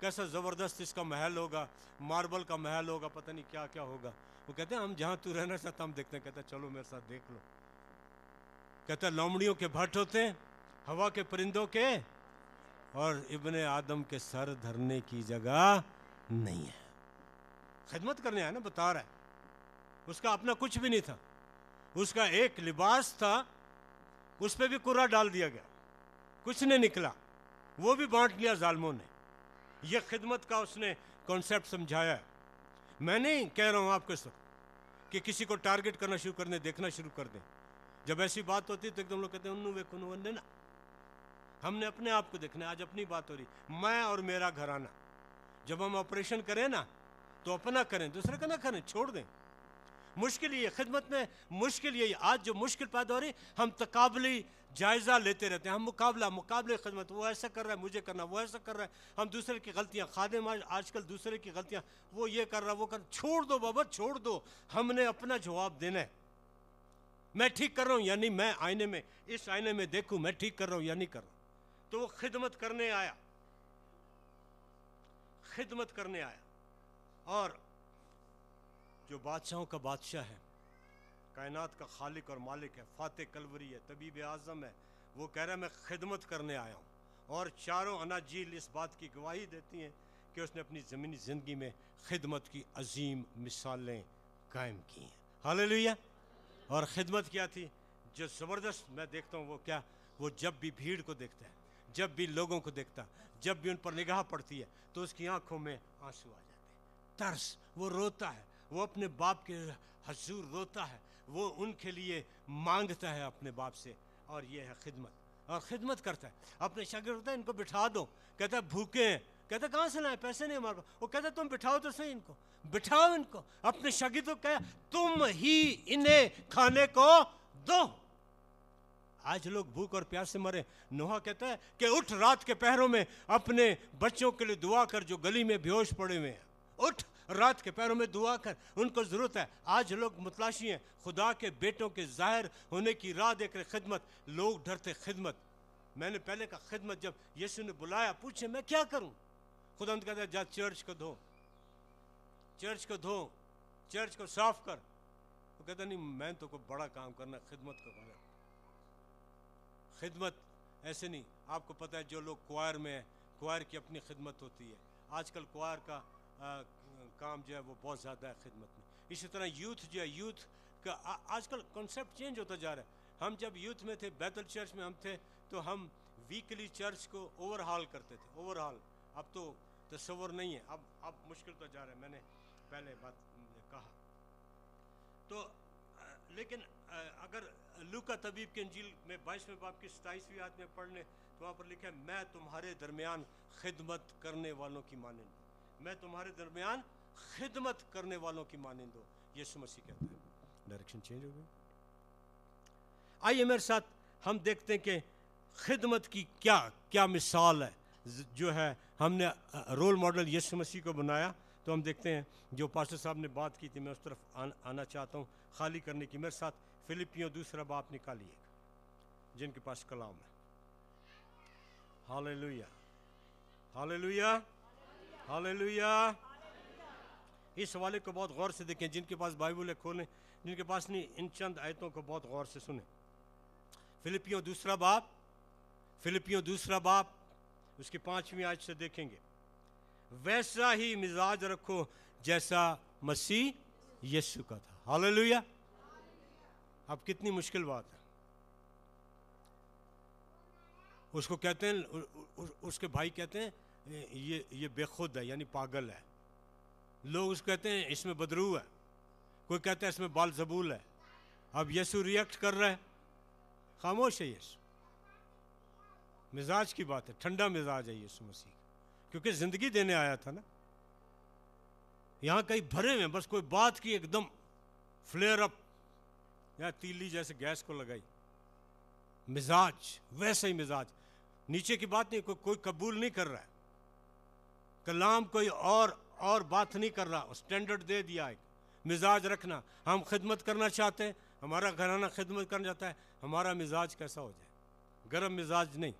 कैसा ज़बरदस्त इसका महल होगा मार्बल का महल होगा पता नहीं क्या क्या होगा वो कहते हैं हम जहाँ तू रहना चाहता हम देखते हैं कहते हैं चलो मेरे साथ देख लो कहते हैं लोमड़ियों के भट्ट होते हैं हवा के परिंदों के और इबन आदम के सर धरने की जगह नहीं है खिदमत करने आया ना बता रहा है उसका अपना कुछ भी नहीं था उसका एक लिबास था उस पर भी कुरा डाल दिया गया कुछ नहीं निकला वो भी बांट लिया जालमों ने यह खिदमत का उसने कॉन्सेप्ट समझाया है मैं नहीं कह रहा हूँ आपके सब कि किसी को टारगेट करना शुरू कर दें देखना शुरू कर दें जब ऐसी बात होती तो एकदम लोग कहते हैं उन्नू वे कुनू ना हमने अपने आप को देखना आज अपनी बात हो रही मैं और मेरा घराना जब हम ऑपरेशन करें ना तो अपना करें दूसरे का ना करें छोड़ दें मुश्किल ये खिदमत में मुश्किल यही आज जो मुश्किल पैदा हो रही हम तकबली जायज़ा लेते रहते हैं हम मुकाबला मुकाबले खिदमत वो ऐसा कर रहा है मुझे करना वो ऐसा कर रहा है हम दूसरे की गलतियाँ खादे आज आजकल दूसरे की गलतियाँ वो ये कर रहा है वो कर छोड़ दो बाबा छोड़ दो हमने अपना जवाब देना है मैं ठीक कर रहा हूँ यानी मैं आईने में इस आईने में देखूँ मैं ठीक कर रहा हूँ या नहीं कर रहा हूँ तो वो खिदमत करने आया खिदमत करने आया और जो बादशाहों का बादशाह है कायनात का खालिक और मालिक है फ़ातह कलवरी है तबीब आज़म है वो कह रहा है मैं खिदमत करने आया हूँ और चारों अनाजील इस बात की गवाही देती हैं कि उसने अपनी ज़मीनी ज़िंदगी में खिदमत की अजीम मिसालें कायम की हैं हाल और ख़िदमत क्या थी जो ज़बरदस्त मैं देखता हूँ वो क्या वो जब भी भीड़ को देखता है जब भी लोगों को देखता जब भी उन पर निगाह पड़ती है तो उसकी आंखों में आंसू आ जाते तरस वो रोता है वो अपने बाप के हजूर रोता है वो उनके लिए मांगता है अपने बाप से और ये है खिदमत और ख़िदमत करता है अपने शगर होता है इनको बिठा दो कहता है भूखे हैं कहता कहाँ से लाए पैसे नहीं हमारे पास वो कहता तुम बिठाओ तो सही इनको बिठाओ इनको अपने शगी तो कह तुम ही इन्हें खाने को दो आज लोग भूख और प्यास से मरे नोहा कहता है कि उठ रात के पैरों में अपने बच्चों के लिए दुआ कर जो गली में बेहोश पड़े हुए हैं उठ रात के पैरों में दुआ कर उनको ज़रूरत है आज लोग मुतलाशी हैं खुदा के बेटों के ज़ाहिर होने की राह देख रहे खिदमत लोग डरते खिदमत मैंने पहले कहा खिदमत जब यीशु ने बुलाया पूछे मैं क्या करूं खुदा कहता है जा चर्च को धो चर्च को धो चर्च को साफ कर वो तो कहता नहीं मैं तो कोई बड़ा काम करना खिदमत को करना खिदमत ऐसे नहीं आपको पता है जो लोग क्वायर में है क्वायर की अपनी खिदमत होती है आजकल क्वायर का आ, काम जो है वो बहुत ज़्यादा है खिदमत में इसी तरह यूथ जो है यूथ का आ, आजकल कॉन्सेप्ट चेंज होता जा रहा है हम जब यूथ में थे बैतल चर्च में हम थे तो हम वीकली चर्च को ओवरहाल करते थे ओवरहाल अब तो तस्वर नहीं है अब अब मुश्किल तो जा रहा है मैंने पहले बात कहा तो लेकिन अगर लुका तबीब के अंजील में बाईसवें बाप की सताईसवीं आद में पढ़ने तो वहाँ पर लिखा है मैं तुम्हारे दरमियान खिदमत करने वालों की मानंद मैं तुम्हारे दरमियान खिदमत करने वालों की मानंद हो यीशु मसीह कहता है डायरेक्शन चेंज हो गई आइए मेरे साथ हम देखते हैं कि खिदमत की क्या क्या मिसाल है जो है हमने रोल मॉडल यीशु मसीह को बनाया तो हम देखते हैं जो पास्टर साहब ने बात की थी मैं उस तरफ आन, आना चाहता हूँ खाली करने की मेरे साथ फिलिपियों दूसरा बाप निकालिएगा जिनके पास कलाम है हाले लुया हाले लुया हाले लुया इस वाले को बहुत गौर से देखें जिनके पास बाइबल है खोलें जिनके पास नहीं इन चंद आयतों को बहुत गौर से सुने फिलिपियों दूसरा बाप फिलिपियों दूसरा बाप उसकी पांचवी आज से देखेंगे वैसा ही मिजाज रखो जैसा मसीह यीशु का था लुया अब कितनी मुश्किल बात है उसको कहते हैं उसके भाई कहते हैं ये ये बेखुद है यानी पागल है लोग उसको कहते हैं इसमें बदरू है कोई कहता है इसमें बाल जबूल है अब यसु रिएक्ट कर रहा है खामोश है यसु मिजाज की बात है ठंडा मिजाज है यीशु मसीह क्योंकि ज़िंदगी देने आया था ना यहाँ कहीं भरे हुए बस कोई बात की एकदम फ्लेयर अप या तीली जैसे गैस को लगाई मिजाज वैसे ही मिजाज नीचे की बात नहीं को, कोई कबूल नहीं कर रहा है कलाम कोई और और बात नहीं कर रहा स्टैंडर्ड दे दिया है मिजाज रखना हम खिदमत करना चाहते हैं हमारा घराना खिदमत करना चाहता है हमारा मिजाज कैसा हो जाए गर्म मिजाज नहीं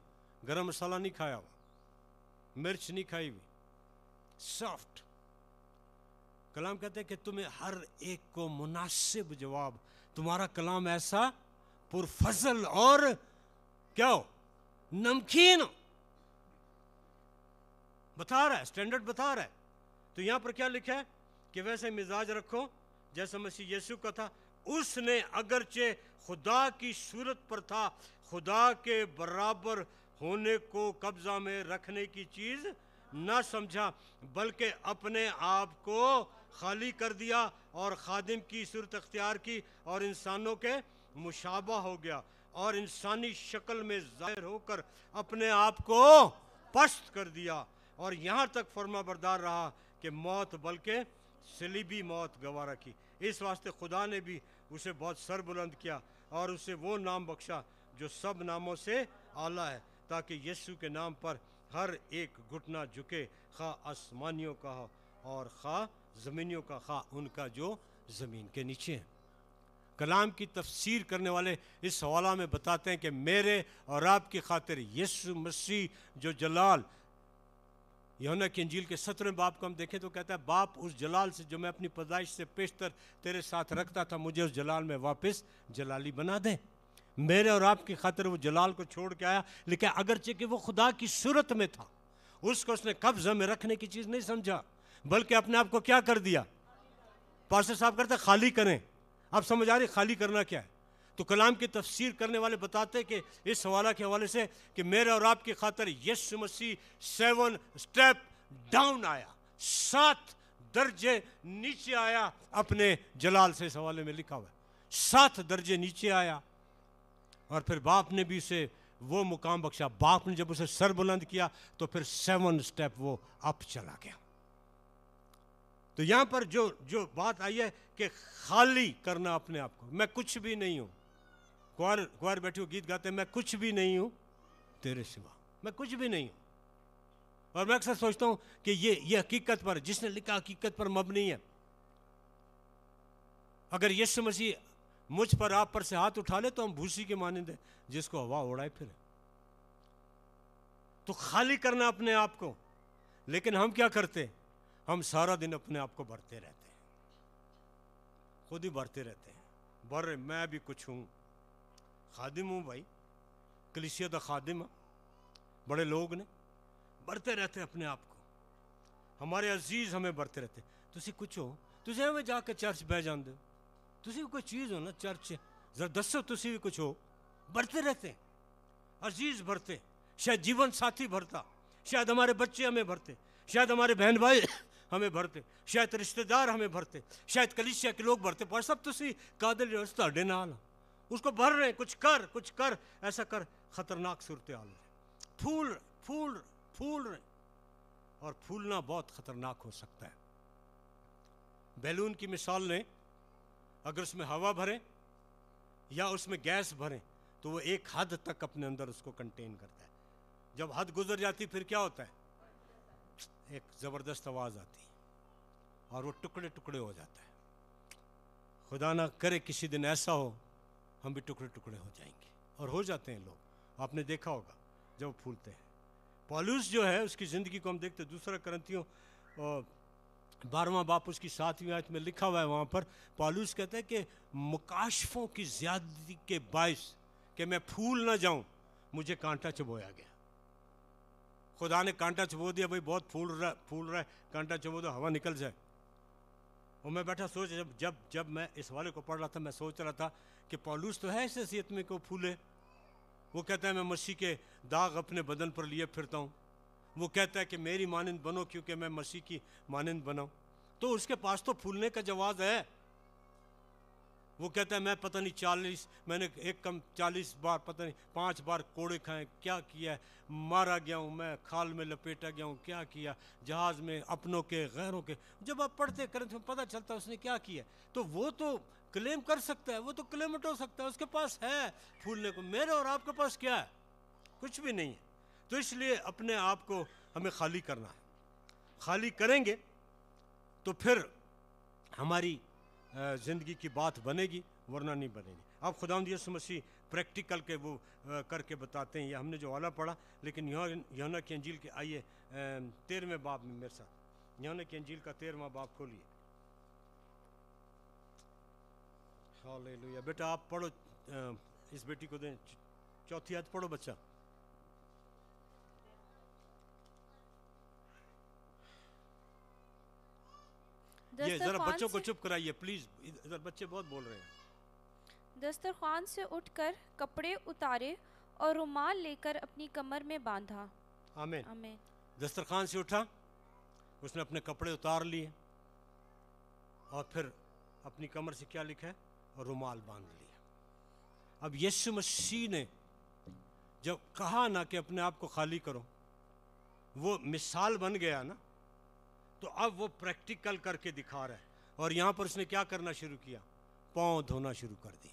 गर्म मसाला नहीं खाया हुआ मिर्च नहीं खाई हुई सॉफ्ट कलाम कहते हैं कि तुम्हें हर एक को मुनासिब जवाब तुम्हारा कलाम ऐसा पुरफजल और क्या हो नमकीन बता रहा है स्टैंडर्ड बता रहा है तो यहां पर क्या लिखा है कि वैसे मिजाज रखो जैसा मसीह यीशु का था उसने अगरचे खुदा की सूरत पर था खुदा के बराबर होने को कब्जा में रखने की चीज ना समझा बल्कि अपने आप को खाली कर दिया और खादिम की सूरत अख्तियार की और इंसानों के मुशाबा हो गया और इंसानी शक्ल में ज़ाहिर होकर अपने आप को पस्त कर दिया और यहाँ तक फर्मा बरदार रहा कि मौत बल्कि सलीबी मौत गवारा की इस वास्ते खुदा ने भी उसे बहुत सरबुलंद किया और उसे वो नाम बख्शा जो सब नामों से आला है ताकि यस्सु के नाम पर हर एक घुटना झुके खा आसमानियों का हो और खा ज़मीनियों का खा उनका जो ज़मीन के नीचे है कलाम की तफसीर करने वाले इस हवाला में बताते हैं कि मेरे और आपकी खातिर यसु मसीह जो जलाल यमुना की अंजील के सत्रह बाप को हम देखें तो कहता है बाप उस जलाल से जो मैं अपनी पैदाइश से पेशतर तेरे साथ रखता था मुझे उस जलाल में वापस जलाली बना दें मेरे और आपकी खातिर वो जलाल को छोड़ के आया लेकिन अगरचे कि वो खुदा की सूरत में था उसको उसने कब्जे में रखने की चीज़ नहीं समझा बल्कि अपने आप को क्या कर दिया पार्षद साहब करते खाली करें आप समझ आ रही खाली करना क्या है तो कलाम की तफसीर करने वाले बताते कि इस हवाला के हवाले से कि मेरे और आपकी खातर यश मसीह सेवन स्टेप डाउन आया सात दर्जे नीचे आया अपने जलाल से इस हवाले में लिखा हुआ सात दर्जे नीचे आया और फिर बाप ने भी उसे वो मुकाम बख्शा बाप ने जब उसे सर बुलंद किया तो फिर सेवन स्टेप वो अप चला गया तो यहाँ पर जो जो बात आई है कि खाली करना अपने आप को मैं कुछ भी नहीं हूँ कुर कुर बैठी हुए गीत गाते मैं कुछ भी नहीं हूँ तेरे सिवा मैं कुछ भी नहीं हूँ और मैं अक्सर सोचता हूँ कि ये ये हकीकत पर जिसने लिखा हकीकत पर मबनी है अगर यीशु मसीह मुझ पर आप पर से हाथ उठा ले तो हम भूसी के माने दे जिसको हवा उड़ाए फिर तो खाली करना अपने आप को लेकिन हम क्या करते हैं हम सारा दिन अपने आप को भरते रहते हैं खुद ही भरते रहते हैं भर मैं भी कुछ हूँ खादिम हूँ भाई कलिसिया का खादिम बड़े लोग ने बढ़ते रहते अपने आप को हमारे अजीज हमें बढ़ते रहते तुसी कुछ हो तुम हमें जाके चर्च बह जाते तुसी भी कोई चीज़ हो ना चर्च जरा दसो तुसी भी कुछ हो बढ़ते रहते अजीज भरते शायद जीवन साथी भरता शायद हमारे बच्चे हमें भरते शायद हमारे बहन भाई हमें भरते शायद रिश्तेदार हमें भरते शायद कलिशिया के लोग भरते पर सब तुम कादल व्यवस्था नाल उसको भर रहे कुछ कर कुछ कर ऐसा कर खतरनाक सूरत आल है फूल फूल फूल रहे और फूलना बहुत खतरनाक हो सकता है बैलून की मिसाल लें अगर उसमें हवा भरें या उसमें गैस भरें तो वो एक हद तक अपने अंदर उसको कंटेन करता है जब हद गुजर जाती फिर क्या होता है एक ज़बरदस्त आवाज़ आती और वो टुकड़े टुकड़े हो जाता है खुदा ना करे किसी दिन ऐसा हो हम भी टुकड़े टुकड़े हो जाएंगे और हो जाते हैं लोग आपने देखा होगा जब फूलते हैं पॉलूस जो है उसकी ज़िंदगी को हम देखते हैं दूसरा करंतियों बारवा बाप उसकी सातवीं आयत में लिखा हुआ है वहाँ पर पॉलूस कहते हैं कि मुकाशफों की ज्यादती के बायस कि मैं फूल ना जाऊँ मुझे कांटा चबोया गया खुदा ने कांटा छुबो दिया भाई बहुत फूल रहा फूल रहा है कांटा छुबो दो हवा निकल जाए और मैं बैठा सोच जब जब जब मैं इस वाले को पढ़ रहा था मैं सोच रहा था कि पॉलूस तो है इस हैसियत में को फूले वो कहता है मैं मसीह के दाग अपने बदन पर लिए फिरता हूँ वो कहता है कि मेरी मानंद बनो क्योंकि मैं मसीह की मानंद बनाऊँ तो उसके पास तो फूलने का जवाब है वो कहते हैं मैं पता नहीं चालीस मैंने एक कम चालीस बार पता नहीं पाँच बार कोड़े खाए क्या किया है मारा गया हूँ मैं खाल में लपेटा गया हूँ क्या किया जहाज़ में अपनों के गैरों के जब आप पढ़ते करें तो पता चलता है उसने क्या किया तो वो तो क्लेम कर सकता है वो तो क्लेम उठा सकता है उसके पास है फूलने को मेरे और आपके पास क्या है कुछ भी नहीं है तो इसलिए अपने आप को हमें खाली करना है खाली करेंगे तो फिर हमारी ज़िंदगी की बात बनेगी वरना नहीं बनेगी अब खुदा यसु मसीह प्रैक्टिकल के वो करके बताते हैं ये हमने जो वाला पढ़ा लेकिन यहाँ यहना की अंजील के आइए तेरहवें बाप में मेरे साथ यहना की अंजील का तेरहवा बाप खोलिए हालेलुया बेटा आप पढ़ो इस बेटी को दें चौथी आज पढ़ो बच्चा ये जरा बच्चों को चुप कराइए प्लीज इधर बच्चे बहुत बोल रहे हैं दस्तरखान से उठकर कपड़े उतारे और रुमाल लेकर अपनी कमर में बांधा आमीन आमीन दस्तरखान से उठा उसने अपने कपड़े उतार लिए और फिर अपनी कमर से क्या लिखा है और रुमाल बांध लिया अब यीशु मसीह ने जब कहा ना कि अपने आप को खाली करो वो मिसाल बन गया ना तो अब वो प्रैक्टिकल करके दिखा रहा है और यहाँ पर उसने क्या करना शुरू किया पाँव धोना शुरू कर दिए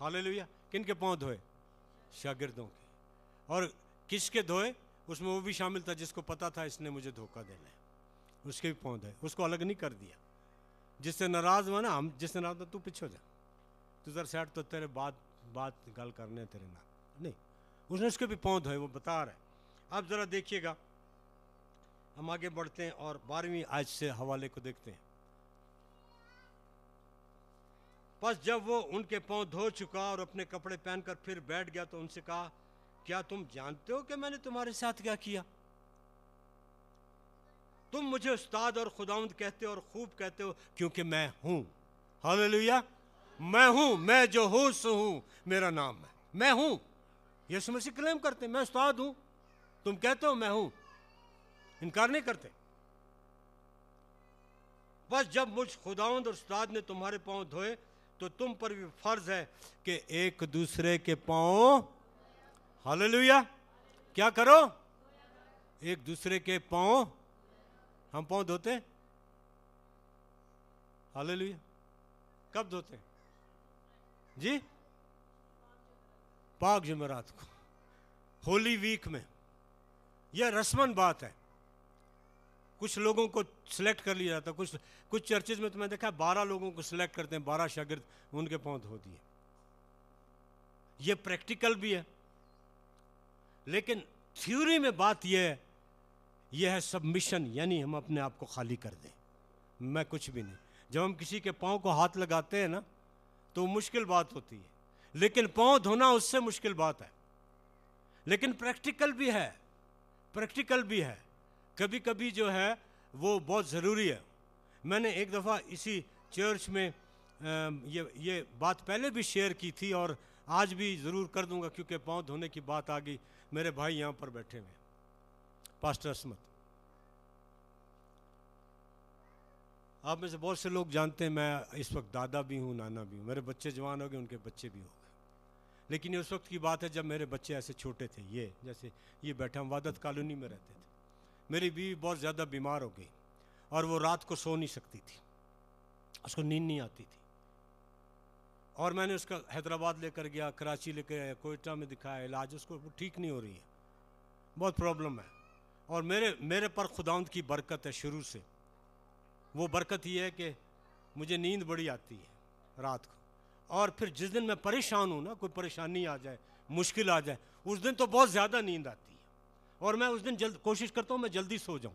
हाल लोहिया किन के पाँव धोए शागिर्दों के और किसके धोए उसमें वो भी शामिल था जिसको पता था इसने मुझे धोखा देना है उसके भी पाँव धोए उसको अलग नहीं कर दिया जिससे नाराज़ हुआ ना हम जिससे नाराज हुआ तू पीछे जा तू जरा सैट तो तेरे बात बात गल करने तेरे ना नहीं उसने उसके भी पाँव धोए वो बता रहा है अब ज़रा देखिएगा हम आगे बढ़ते हैं और बारहवीं आज से हवाले को देखते हैं बस जब वो उनके पांव धो चुका और अपने कपड़े पहनकर फिर बैठ गया तो उनसे कहा क्या तुम जानते हो कि मैंने तुम्हारे साथ क्या किया तुम मुझे उस्ताद और खुदाउंद कहते हो और खूब कहते हो क्योंकि मैं हूं हालेलुया मैं हूं मैं जो हूं सो हूं मेरा नाम है मैं हूं समझ से क्लेम करते हैं मैं उस्ताद हूं तुम कहते हो मैं हूं इनकार नहीं करते बस जब मुझ खुदाउंद और उस्ताद ने तुम्हारे पांव धोए तो तुम पर भी फर्ज है कि एक दूसरे के पांव हालेलुया क्या करो एक दूसरे के पांव हम पांव धोते हालेलुया कब धोते जी पाक जुमेरात को होली वीक में यह रस्मन बात है कुछ लोगों को सिलेक्ट कर लिया जाता कुछ कुछ चर्चेज में तो मैं देखा बारह लोगों को सिलेक्ट करते हैं बारह शागिर्द उनके पौध होती है ये प्रैक्टिकल भी है लेकिन थ्योरी में बात यह है यह है सबमिशन यानी हम अपने आप को खाली कर दें मैं कुछ भी नहीं जब हम किसी के पाँव को हाथ लगाते हैं ना तो मुश्किल बात होती है लेकिन पाँव धोना उससे मुश्किल बात है लेकिन प्रैक्टिकल भी है प्रैक्टिकल भी है कभी कभी जो है वो बहुत ज़रूरी है मैंने एक दफ़ा इसी चर्च में ये ये बात पहले भी शेयर की थी और आज भी ज़रूर कर दूंगा क्योंकि पाँव धोने की बात आ गई मेरे भाई यहाँ पर बैठे हुए पास्टर असमत आप में से बहुत से लोग जानते हैं मैं इस वक्त दादा भी हूँ नाना भी हूँ मेरे बच्चे जवान हो गए उनके बच्चे भी हो गए लेकिन ये उस वक्त की बात है जब मेरे बच्चे ऐसे छोटे थे ये जैसे ये बैठे हम वादत कॉलोनी में रहते थे मेरी बीवी बहुत ज़्यादा बीमार हो गई और वो रात को सो नहीं सकती थी उसको नींद नहीं आती थी और मैंने उसका हैदराबाद लेकर गया कराची लेकर आया कोयटा में दिखाया इलाज उसको ठीक नहीं हो रही है बहुत प्रॉब्लम है और मेरे मेरे पर खुदांद की बरकत है शुरू से वो बरकत ये है कि मुझे नींद बड़ी आती है रात को और फिर जिस दिन मैं परेशान हूँ ना कोई परेशानी आ जाए मुश्किल आ जाए उस दिन तो बहुत ज़्यादा नींद आती है और मैं उस दिन जल्द कोशिश करता हूँ मैं जल्दी सो जाऊँ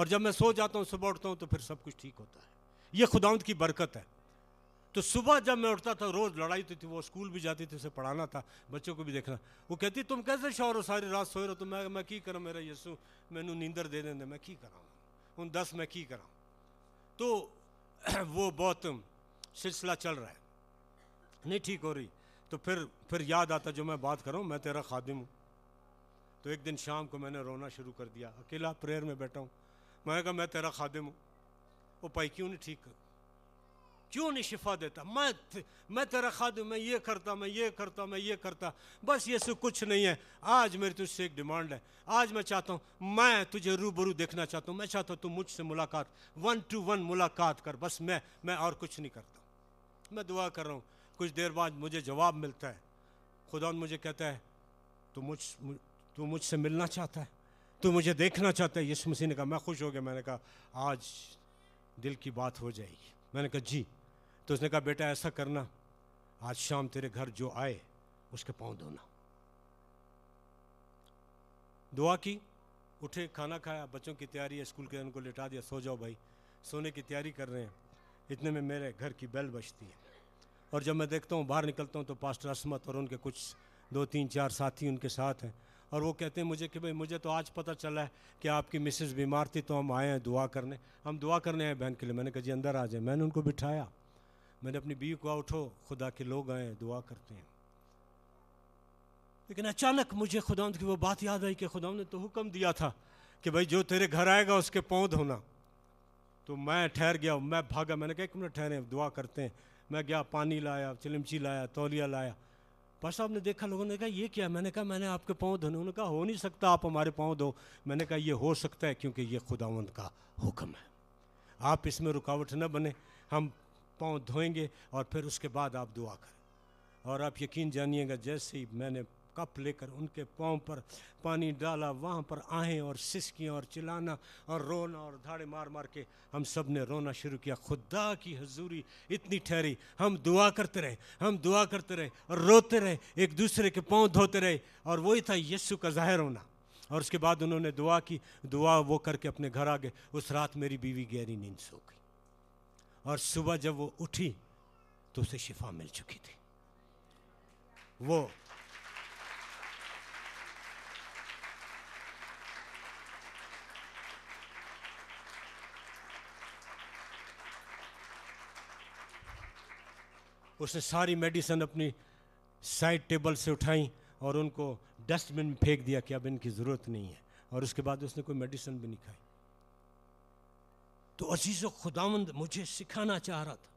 और जब मैं सो जाता हूँ सुबह उठता हूँ तो फिर सब कुछ ठीक होता है ये खुदाउंद की बरकत है तो सुबह जब मैं उठता था रोज़ लड़ाई होती तो थी वो स्कूल भी जाती थी उसे पढ़ाना था बच्चों को भी देखना वो कहती तुम कैसे शोर हो सारी रात सोए रहो तो मैं मैं की करा मेरा यसु मैनू नींदर दे दें मैं की करा उन दस मैं की करा तो (clears throat) वो बहुत सिलसिला चल रहा है नहीं ठीक हो रही तो फिर फिर याद आता जो मैं बात करूँ मैं तेरा खादिम हूँ तो एक दिन शाम को मैंने रोना शुरू कर दिया अकेला प्रेयर में बैठा हूँ मैंने कहा मैं तेरा खादिम हूँ वो भाई क्यों नहीं ठीक क्यों नहीं शिफा देता मैं मैं तेरा खादिम मैं ये करता मैं ये करता मैं ये करता बस ये सब कुछ नहीं है आज मेरी तुझसे एक डिमांड है आज मैं चाहता हूँ मैं तुझे रूबरू देखना चाहता हूँ मैं चाहता हूँ तुम मुझसे मुलाकात वन टू वन मुलाकात कर बस मैं मैं और कुछ नहीं करता मैं दुआ कर रहा हूँ कुछ देर बाद मुझे जवाब मिलता है खुदा मुझे कहता है तो मुझ, मुझ तू मुझसे मिलना चाहता है तू मुझे देखना चाहता है यीशु मसीह ने कहा मैं खुश हो गया मैंने कहा आज दिल की बात हो जाएगी मैंने कहा जी तो उसने कहा बेटा ऐसा करना आज शाम तेरे घर जो आए उसके पाँव धोना दुआ की उठे खाना खाया बच्चों की तैयारी है स्कूल के उनको लेटा दिया सो जाओ भाई सोने की तैयारी कर रहे हैं इतने में मेरे घर की बेल बजती है और जब मैं देखता हूँ बाहर निकलता हूँ तो पास्टर असमत और उनके कुछ दो तीन चार साथी उनके साथ हैं और वो कहते हैं मुझे कि भाई मुझे तो आज पता चला है कि आपकी मिसेज़ बीमार थी तो हम आए हैं दुआ करने हम दुआ करने आए बहन के लिए मैंने कहा जी अंदर आ जाए मैंने उनको बिठाया मैंने अपनी बीवी को उठो खुदा के लोग आए हैं दुआ करते हैं लेकिन अचानक मुझे खुदा की वो बात याद आई कि खुदा ने तो हुक्म दिया था कि भाई जो तेरे घर आएगा उसके पाँव धोना तो मैं ठहर गया मैं भागा मैंने कहा एक मिनट ठहरे दुआ करते हैं मैं गया पानी लाया चिलमची लाया तौलिया लाया भाई साहब ने देखा लोगों ने कहा ये क्या मैंने कहा मैंने आपके पाँव धोने उन्होंने कहा हो नहीं सकता आप हमारे पाँव धो मैंने कहा ये हो सकता है क्योंकि ये खुदावंद का हुक्म है आप इसमें रुकावट न बने हम पाँव धोएंगे और फिर उसके बाद आप दुआ करें और आप यकीन जानिएगा जैसे ही मैंने कप लेकर उनके पाँव पर पानी डाला वहाँ पर आहें और सिसकियाँ और चिलाना और रोना और धाड़े मार मार के हम सब ने रोना शुरू किया खुदा की हजूरी इतनी ठहरी हम दुआ करते रहे हम दुआ करते रहे और रोते रहे एक दूसरे के पाँव धोते रहे और वही था यस्सु का जाहिर होना और उसके बाद उन्होंने दुआ की दुआ वो करके अपने घर आ गए उस रात मेरी बीवी गहरी नींद सो गई और सुबह जब वो उठी तो उसे शिफा मिल चुकी थी वो उसने सारी मेडिसिन अपनी साइड टेबल से उठाई और उनको डस्टबिन में फेंक दिया कि अब इनकी ज़रूरत नहीं है और उसके बाद उसने कोई मेडिसिन भी नहीं खाई तो अजीज़ खुदावंद मुझे सिखाना चाह रहा था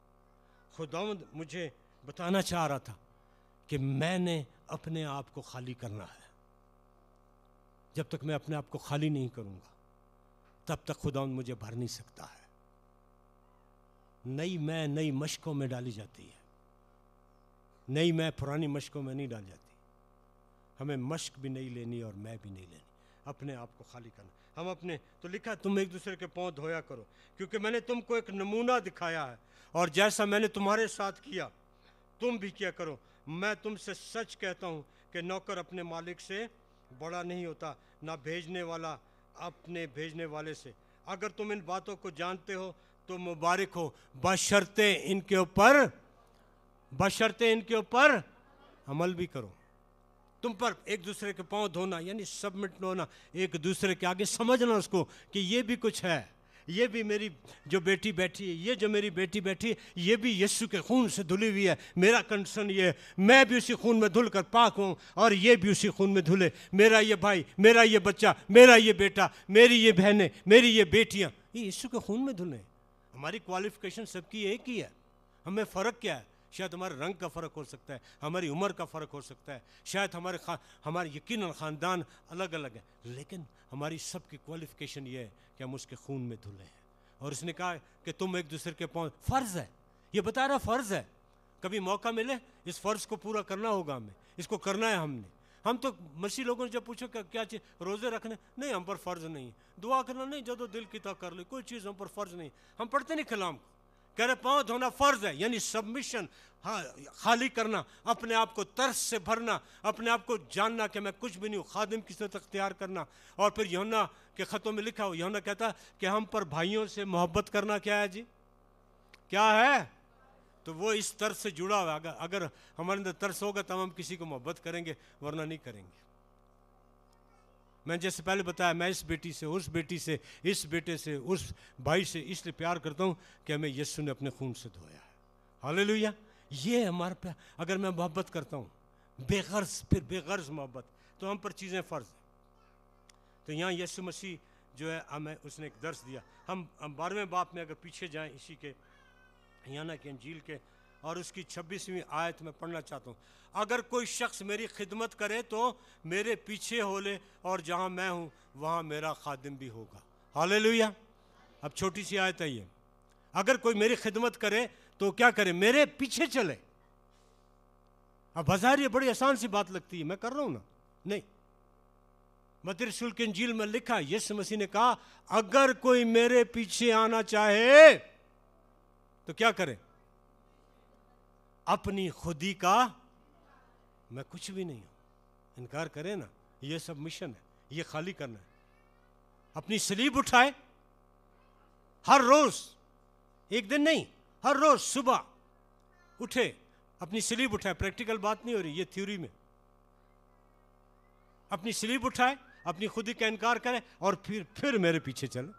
खुदावंद मुझे बताना चाह रहा था कि मैंने अपने आप को खाली करना है जब तक मैं अपने आप को खाली नहीं करूंगा तब तक खुदावंद मुझे भर नहीं सकता है नई मैं नई मशकों में डाली जाती है नई मैं पुरानी मशकों में नहीं डाल जाती हमें मश्क भी नहीं लेनी और मैं भी नहीं लेनी अपने आप को खाली करना हम अपने तो लिखा तुम एक दूसरे के पाँव धोया करो क्योंकि मैंने तुमको एक नमूना दिखाया है और जैसा मैंने तुम्हारे साथ किया तुम भी क्या करो मैं तुमसे सच कहता हूँ कि नौकर अपने मालिक से बड़ा नहीं होता ना भेजने वाला अपने भेजने वाले से अगर तुम इन बातों को जानते हो तो मुबारक हो बशर्ते इनके ऊपर बशर्ते इनके ऊपर अमल भी करो तुम पर एक दूसरे के पांव धोना यानी सबमिट होना एक दूसरे के आगे समझना उसको कि ये भी कुछ है ये भी मेरी जो बेटी बैठी है ये जो मेरी बेटी बैठी है ये भी यीशु के खून से धुली हुई है मेरा कंसर्न ये मैं भी उसी खून में धुल कर पाक हूँ और ये भी उसी खून में धुले मेरा ये भाई मेरा ये बच्चा मेरा ये बेटा मेरी ये बहनें मेरी ये बेटियाँ ये यीशु के खून में धुले हमारी क्वालिफिकेशन सबकी एक ही है हमें फ़र्क क्या है शायद हमारे रंग का फ़र्क हो सकता है हमारी उम्र का फ़र्क हो सकता है शायद हमारे खा हमारे यकीन ख़ानदान अलग अलग है लेकिन हमारी सब की क्वालिफ़िकेशन ये है कि हम उसके खून में धुले हैं और उसने कहा कि तुम एक दूसरे के पाँव फ़र्ज़ है ये बता रहा फ़र्ज़ है कभी मौका मिले इस फ़र्ज़ को पूरा करना होगा हमें इसको करना है हमने हम तो मसी लोगों ने जब पूछो कि क्या चीज़ रोज़े रखने नहीं हम पर फ़र्ज़ नहीं है दुआ करना नहीं जो दिल की तक कर ली कोई चीज़ हम पर फ़र्ज़ नहीं हम पढ़ते नहीं कलाम को कह रहे पाँव धोना फर्ज है यानी सबमिशन हाँ खाली करना अपने आप को तर्स से भरना अपने आप को जानना कि मैं कुछ भी नहीं हूँ खादिम किस सूरत अख्तियार करना और फिर यमुना के ख़तों में लिखा हो यमुना कहता कि हम पर भाइयों से मोहब्बत करना क्या है जी क्या है तो वो इस तर्स से जुड़ा हुआ अगर अगर हमारे अंदर तर्स होगा तब हम किसी को मोहब्बत करेंगे वरना नहीं करेंगे मैं जैसे पहले बताया मैं इस बेटी से उस बेटी से इस बेटे से उस भाई से इसलिए प्यार करता हूँ कि हमें यस्सु ने अपने खून से धोया है हाल लोहिया ये हमारा प्यार अगर मैं मोहब्बत करता हूँ बेगर्ज फिर बेगर्ज मोहब्बत तो हम पर चीज़ें फ़र्ज हैं तो यहाँ यसु मसीह जो है हमें उसने एक दर्श दिया हम, हम बारहवें बाप में अगर पीछे जाएँ इसी के याना के अंजील के और उसकी छब्बीसवीं आयत में पढ़ना चाहता हूँ अगर कोई शख्स मेरी खिदमत करे तो मेरे पीछे हो ले और जहाँ मैं हूँ वहाँ मेरा खादिम भी होगा हाले लोहिया अब छोटी सी आयत है ये अगर कोई मेरी खिदमत करे तो क्या करे मेरे पीछे चले अब बाजार ये बड़ी आसान सी बात लगती है मैं कर रहा हूँ ना नहीं मदरसुल के झील में लिखा यस मसीह ने कहा अगर कोई मेरे पीछे आना चाहे तो क्या करें अपनी खुदी का मैं कुछ भी नहीं हूं इनकार करें ना ये सब मिशन है ये खाली करना है अपनी स्लीप उठाए हर रोज एक दिन नहीं हर रोज सुबह उठे अपनी स्लीप उठाए प्रैक्टिकल बात नहीं हो रही ये थ्योरी में अपनी स्लीप उठाए अपनी खुदी का इनकार करें और फिर फिर मेरे पीछे चले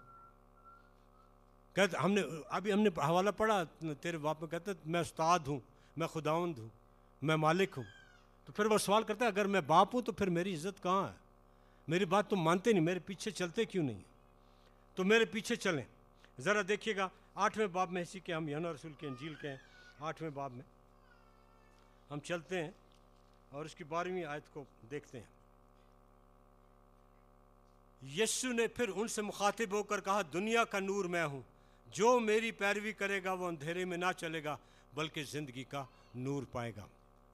कहते हमने अभी हमने हवाला पढ़ा तेरे बाप में कहते मैं उस्ताद हूं मैं खुदावंद हूँ मैं मालिक हूँ तो फिर वो सवाल करता है अगर मैं बाप हूँ तो फिर मेरी इज्जत कहाँ है मेरी बात तो मानते नहीं मेरे पीछे चलते क्यों नहीं तो मेरे पीछे चलें ज़रा देखिएगा आठवें बाब में इसी के हम यन रसूल के अंजील के हैं आठवें बाब में हम चलते हैं और उसकी बारहवीं आयत को देखते हैं यस्सु ने फिर उनसे मुखातिब होकर कहा दुनिया का नूर मैं हूँ जो मेरी पैरवी करेगा वो अंधेरे में ना चलेगा बल्कि ज़िंदगी का नूर पाएगा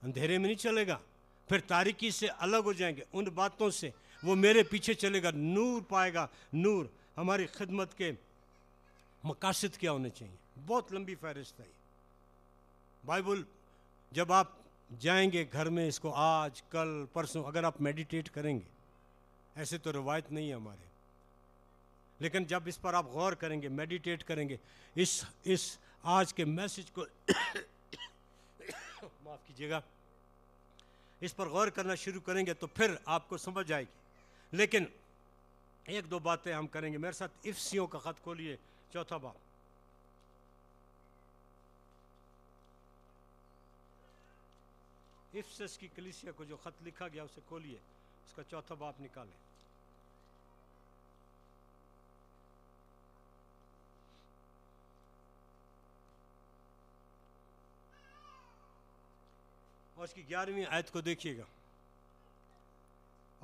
अंधेरे में नहीं चलेगा फिर तारीकी से अलग हो जाएंगे उन बातों से वो मेरे पीछे चलेगा नूर पाएगा नूर हमारी खिदमत के मकासद क्या होने चाहिए बहुत लंबी फहरिस्त है बाइबल जब आप जाएंगे घर में इसको आज कल परसों अगर आप मेडिटेट करेंगे ऐसे तो रिवायत नहीं है हमारे लेकिन जब इस पर आप गौर करेंगे मेडिटेट करेंगे इस इस आज के मैसेज को (coughs) माफ़ कीजिएगा इस पर गौर करना शुरू करेंगे तो फिर आपको समझ आएगी लेकिन एक दो बातें हम करेंगे मेरे साथ इफ्सियों का ख़त खोलिए चौथा बाप इफ्सस की कलिसिया को जो ख़त लिखा गया उसे खोलिए उसका चौथा बाप निकालें और उसकी ग्यारहवीं आयत को देखिएगा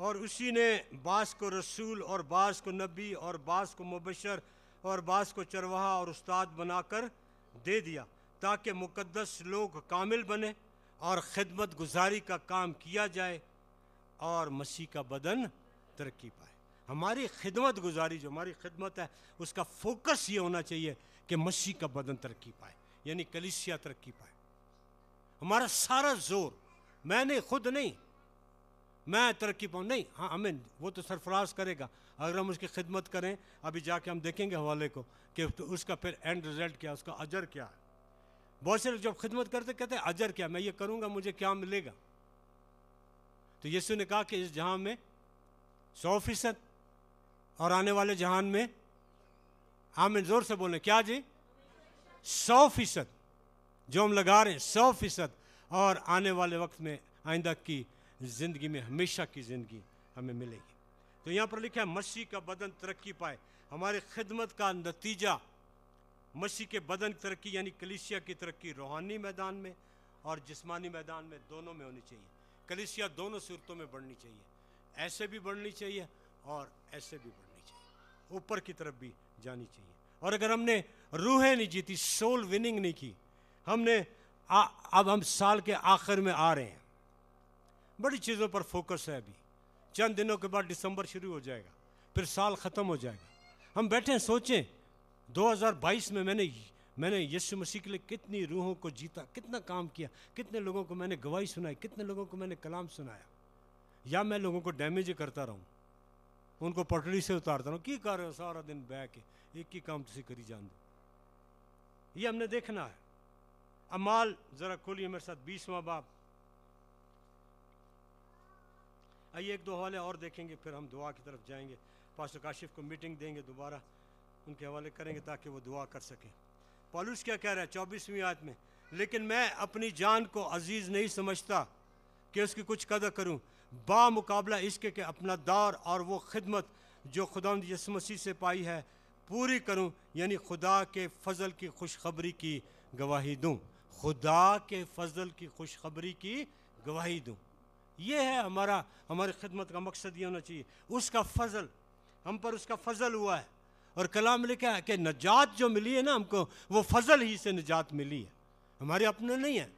और उसी ने बास को रसूल और बास को नबी और बास को मुबशर और बास को चरवाहा और उस्ताद बनाकर दे दिया ताकि मुकद्दस लोग कामिल बने और खिदमत गुजारी का काम किया जाए और मसीह का बदन तरक्की पाए हमारी खिदमत गुजारी जो हमारी खिदमत है उसका फोकस ये होना चाहिए कि मसीह का बदन तरक्की पाए यानी कलिसिया तरक्की पाए हमारा सारा जोर मैंने खुद नहीं मैं तरक्की पाऊँ नहीं हाँ हमें वो तो सरफराज करेगा अगर हम उसकी खिदमत करें अभी जाके हम देखेंगे हवाले को कि तो उसका फिर एंड रिजल्ट क्या उसका अजर क्या है बहुत से लोग जब खिदमत करते कहते हैं अजर क्या मैं ये करूँगा मुझे क्या मिलेगा तो यीशु ने कहा कि इस जहाँ में सौ फीसद और आने वाले जहान में आमिन जोर से बोलें क्या जी सौ फीसद जो हम लगा रहे हैं सौ फीसद और आने वाले वक्त में आइंदा की ज़िंदगी में हमेशा की ज़िंदगी हमें मिलेगी तो यहाँ पर लिखा है मसीह का बदन तरक्की पाए हमारे खिदमत का नतीजा मसीह के बदन की तरक्की यानी कलिसिया की तरक्की रूहानी मैदान में और जिस्मानी मैदान में दोनों में होनी चाहिए कलिसिया दोनों सूरतों में बढ़नी चाहिए ऐसे भी बढ़नी चाहिए और ऐसे भी बढ़नी चाहिए ऊपर की तरफ भी जानी चाहिए और अगर हमने रूहें नहीं जीती सोल विनिंग नहीं की हमने आ, अब हम साल के आखिर में आ रहे हैं बड़ी चीज़ों पर फोकस है अभी चंद दिनों के बाद दिसंबर शुरू हो जाएगा फिर साल ख़त्म हो जाएगा हम बैठे सोचें 2022 में मैंने मैंने यीशु मसीह के लिए कितनी रूहों को जीता कितना काम किया कितने लोगों को मैंने गवाही सुनाई कितने लोगों को मैंने कलाम सुनाया या मैं लोगों को डैमेज करता रहूँ उनको पटड़ी से उतारता रहूँ की कर रहे हो सारा दिन बह के एक ही काम तुम करी जान दो ये हमने देखना है अमाल ज़रा खोलिए मेरे साथ बीसवा बाप आइए एक दो हवाले और देखेंगे फिर हम दुआ की तरफ जाएंगे पास्टर काशिफ को मीटिंग देंगे दोबारा उनके हवाले करेंगे ताकि वो दुआ कर सकें पॉलूस क्या कह रहा है चौबीसवीं आयत में लेकिन मैं अपनी जान को अजीज़ नहीं समझता कि उसकी कुछ कदर करूं मुकाबला इसके कि अपना दौर और वो खिदमत जो खुदा यसमसी से पाई है पूरी करूं यानी खुदा के फजल की खुशखबरी की गवाही दूं खुदा के फजल की खुशखबरी की गवाही दूँ ये है हमारा हमारी खिदमत का मकसद ये होना चाहिए उसका फजल हम पर उसका फजल हुआ है और कलाम लिखा है कि नजात जो मिली है ना हमको वो फजल ही से नजात मिली है हमारे अपने नहीं है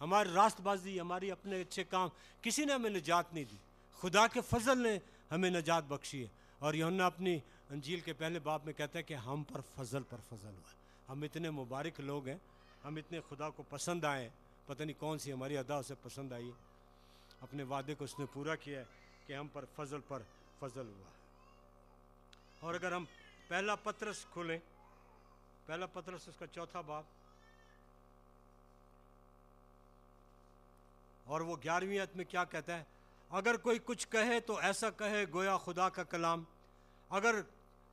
हमारी रास्तबाजी हमारी अपने अच्छे काम किसी ने हमें निजात नहीं दी खुदा के फजल ने हमें निजात बख्शी है और यौना अपनी अंजील के पहले बाप में कहता है कि हम पर फजल पर फजल हुआ हम इतने मुबारक लोग हैं हम इतने खुदा को पसंद आए पता नहीं कौन सी हमारी अदा उसे पसंद आई अपने वादे को उसने पूरा किया है कि हम पर फजल पर फजल हुआ और अगर हम पहला पत्रस खोलें पहला पत्रस उसका चौथा बाप और वो ग्यारहवीं अत में क्या कहता है अगर कोई कुछ कहे तो ऐसा कहे गोया खुदा का कलाम अगर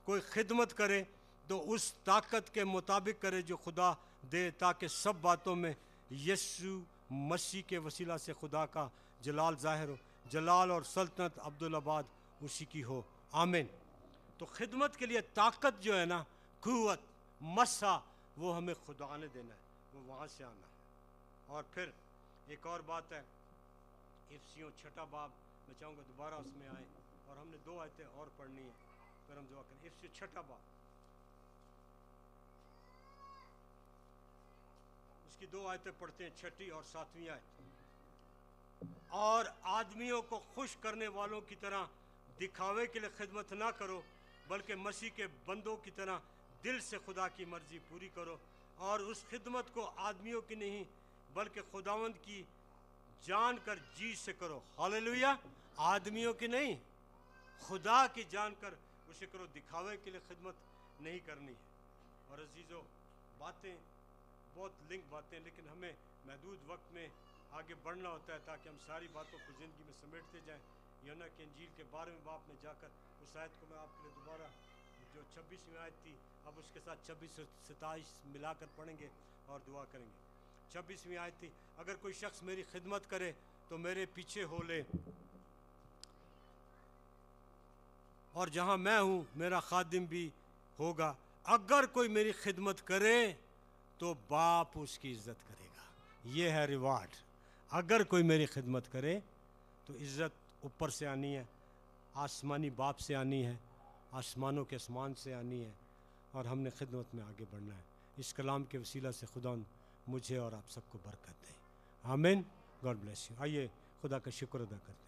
कोई खिदमत करे तो उस ताकत के मुताबिक करे जो खुदा दे ताकि सब बातों में यस्सु मसीह के वसीला से खुदा का जलाल ज़ाहिर हो जलाल और सल्तनत आबाद उसी की हो आमिन तो खिदमत के लिए ताकत जो है ना कुत मसा वो हमें खुदा ने देना है वो वहाँ से आना है और फिर एक और बात है इफ्सियों छठा बाब मैं चाहूँगा दोबारा उसमें आए और हमने दो आयतें और पढ़नी है फिर हम दुआ करें इफ्सियों छठा बाब इसकी दो आयतें पढ़ते हैं छठी और सातवीं आयत और आदमियों को खुश करने वालों की तरह दिखावे के लिए खिदमत ना करो बल्कि मसीह के बंदों की तरह दिल से खुदा की मर्जी पूरी करो और उस खिदमत को आदमियों की नहीं बल्कि खुदावंद की जान कर जी से करो हालेलुया आदमियों की नहीं खुदा की जान कर उसे करो दिखावे के लिए खिदमत नहीं करनी है और अजीज़ों बातें बहुत लिंक बातें लेकिन हमें महदूद वक्त में आगे बढ़ना होता है ताकि हम सारी बातों को ज़िंदगी में समेटते जाएँ योना के अंजील के में बाप में जाकर उस आयत को मैं आपके लिए दोबारा जो छब्बीसवीं आयत थी अब उसके साथ छब्बीस सताईस मिलाकर पढ़ेंगे और दुआ करेंगे छब्बीसवीं आयत थी अगर कोई शख्स मेरी खिदमत करे तो मेरे पीछे हो ले और जहाँ मैं हूँ मेरा खादिम भी होगा अगर कोई मेरी खिदमत करे तो बाप उसकी इज्जत करेगा ये है रिवार्ड अगर कोई मेरी खिदमत करे तो इज्जत ऊपर से आनी है आसमानी बाप से आनी है आसमानों के आसमान से आनी है और हमने खिदमत में आगे बढ़ना है इस कलाम के वसीला से खुदा मुझे और आप सबको बरकत दें आमिन गॉड ब्लेस यू आइए खुदा का शुक्र अदा करते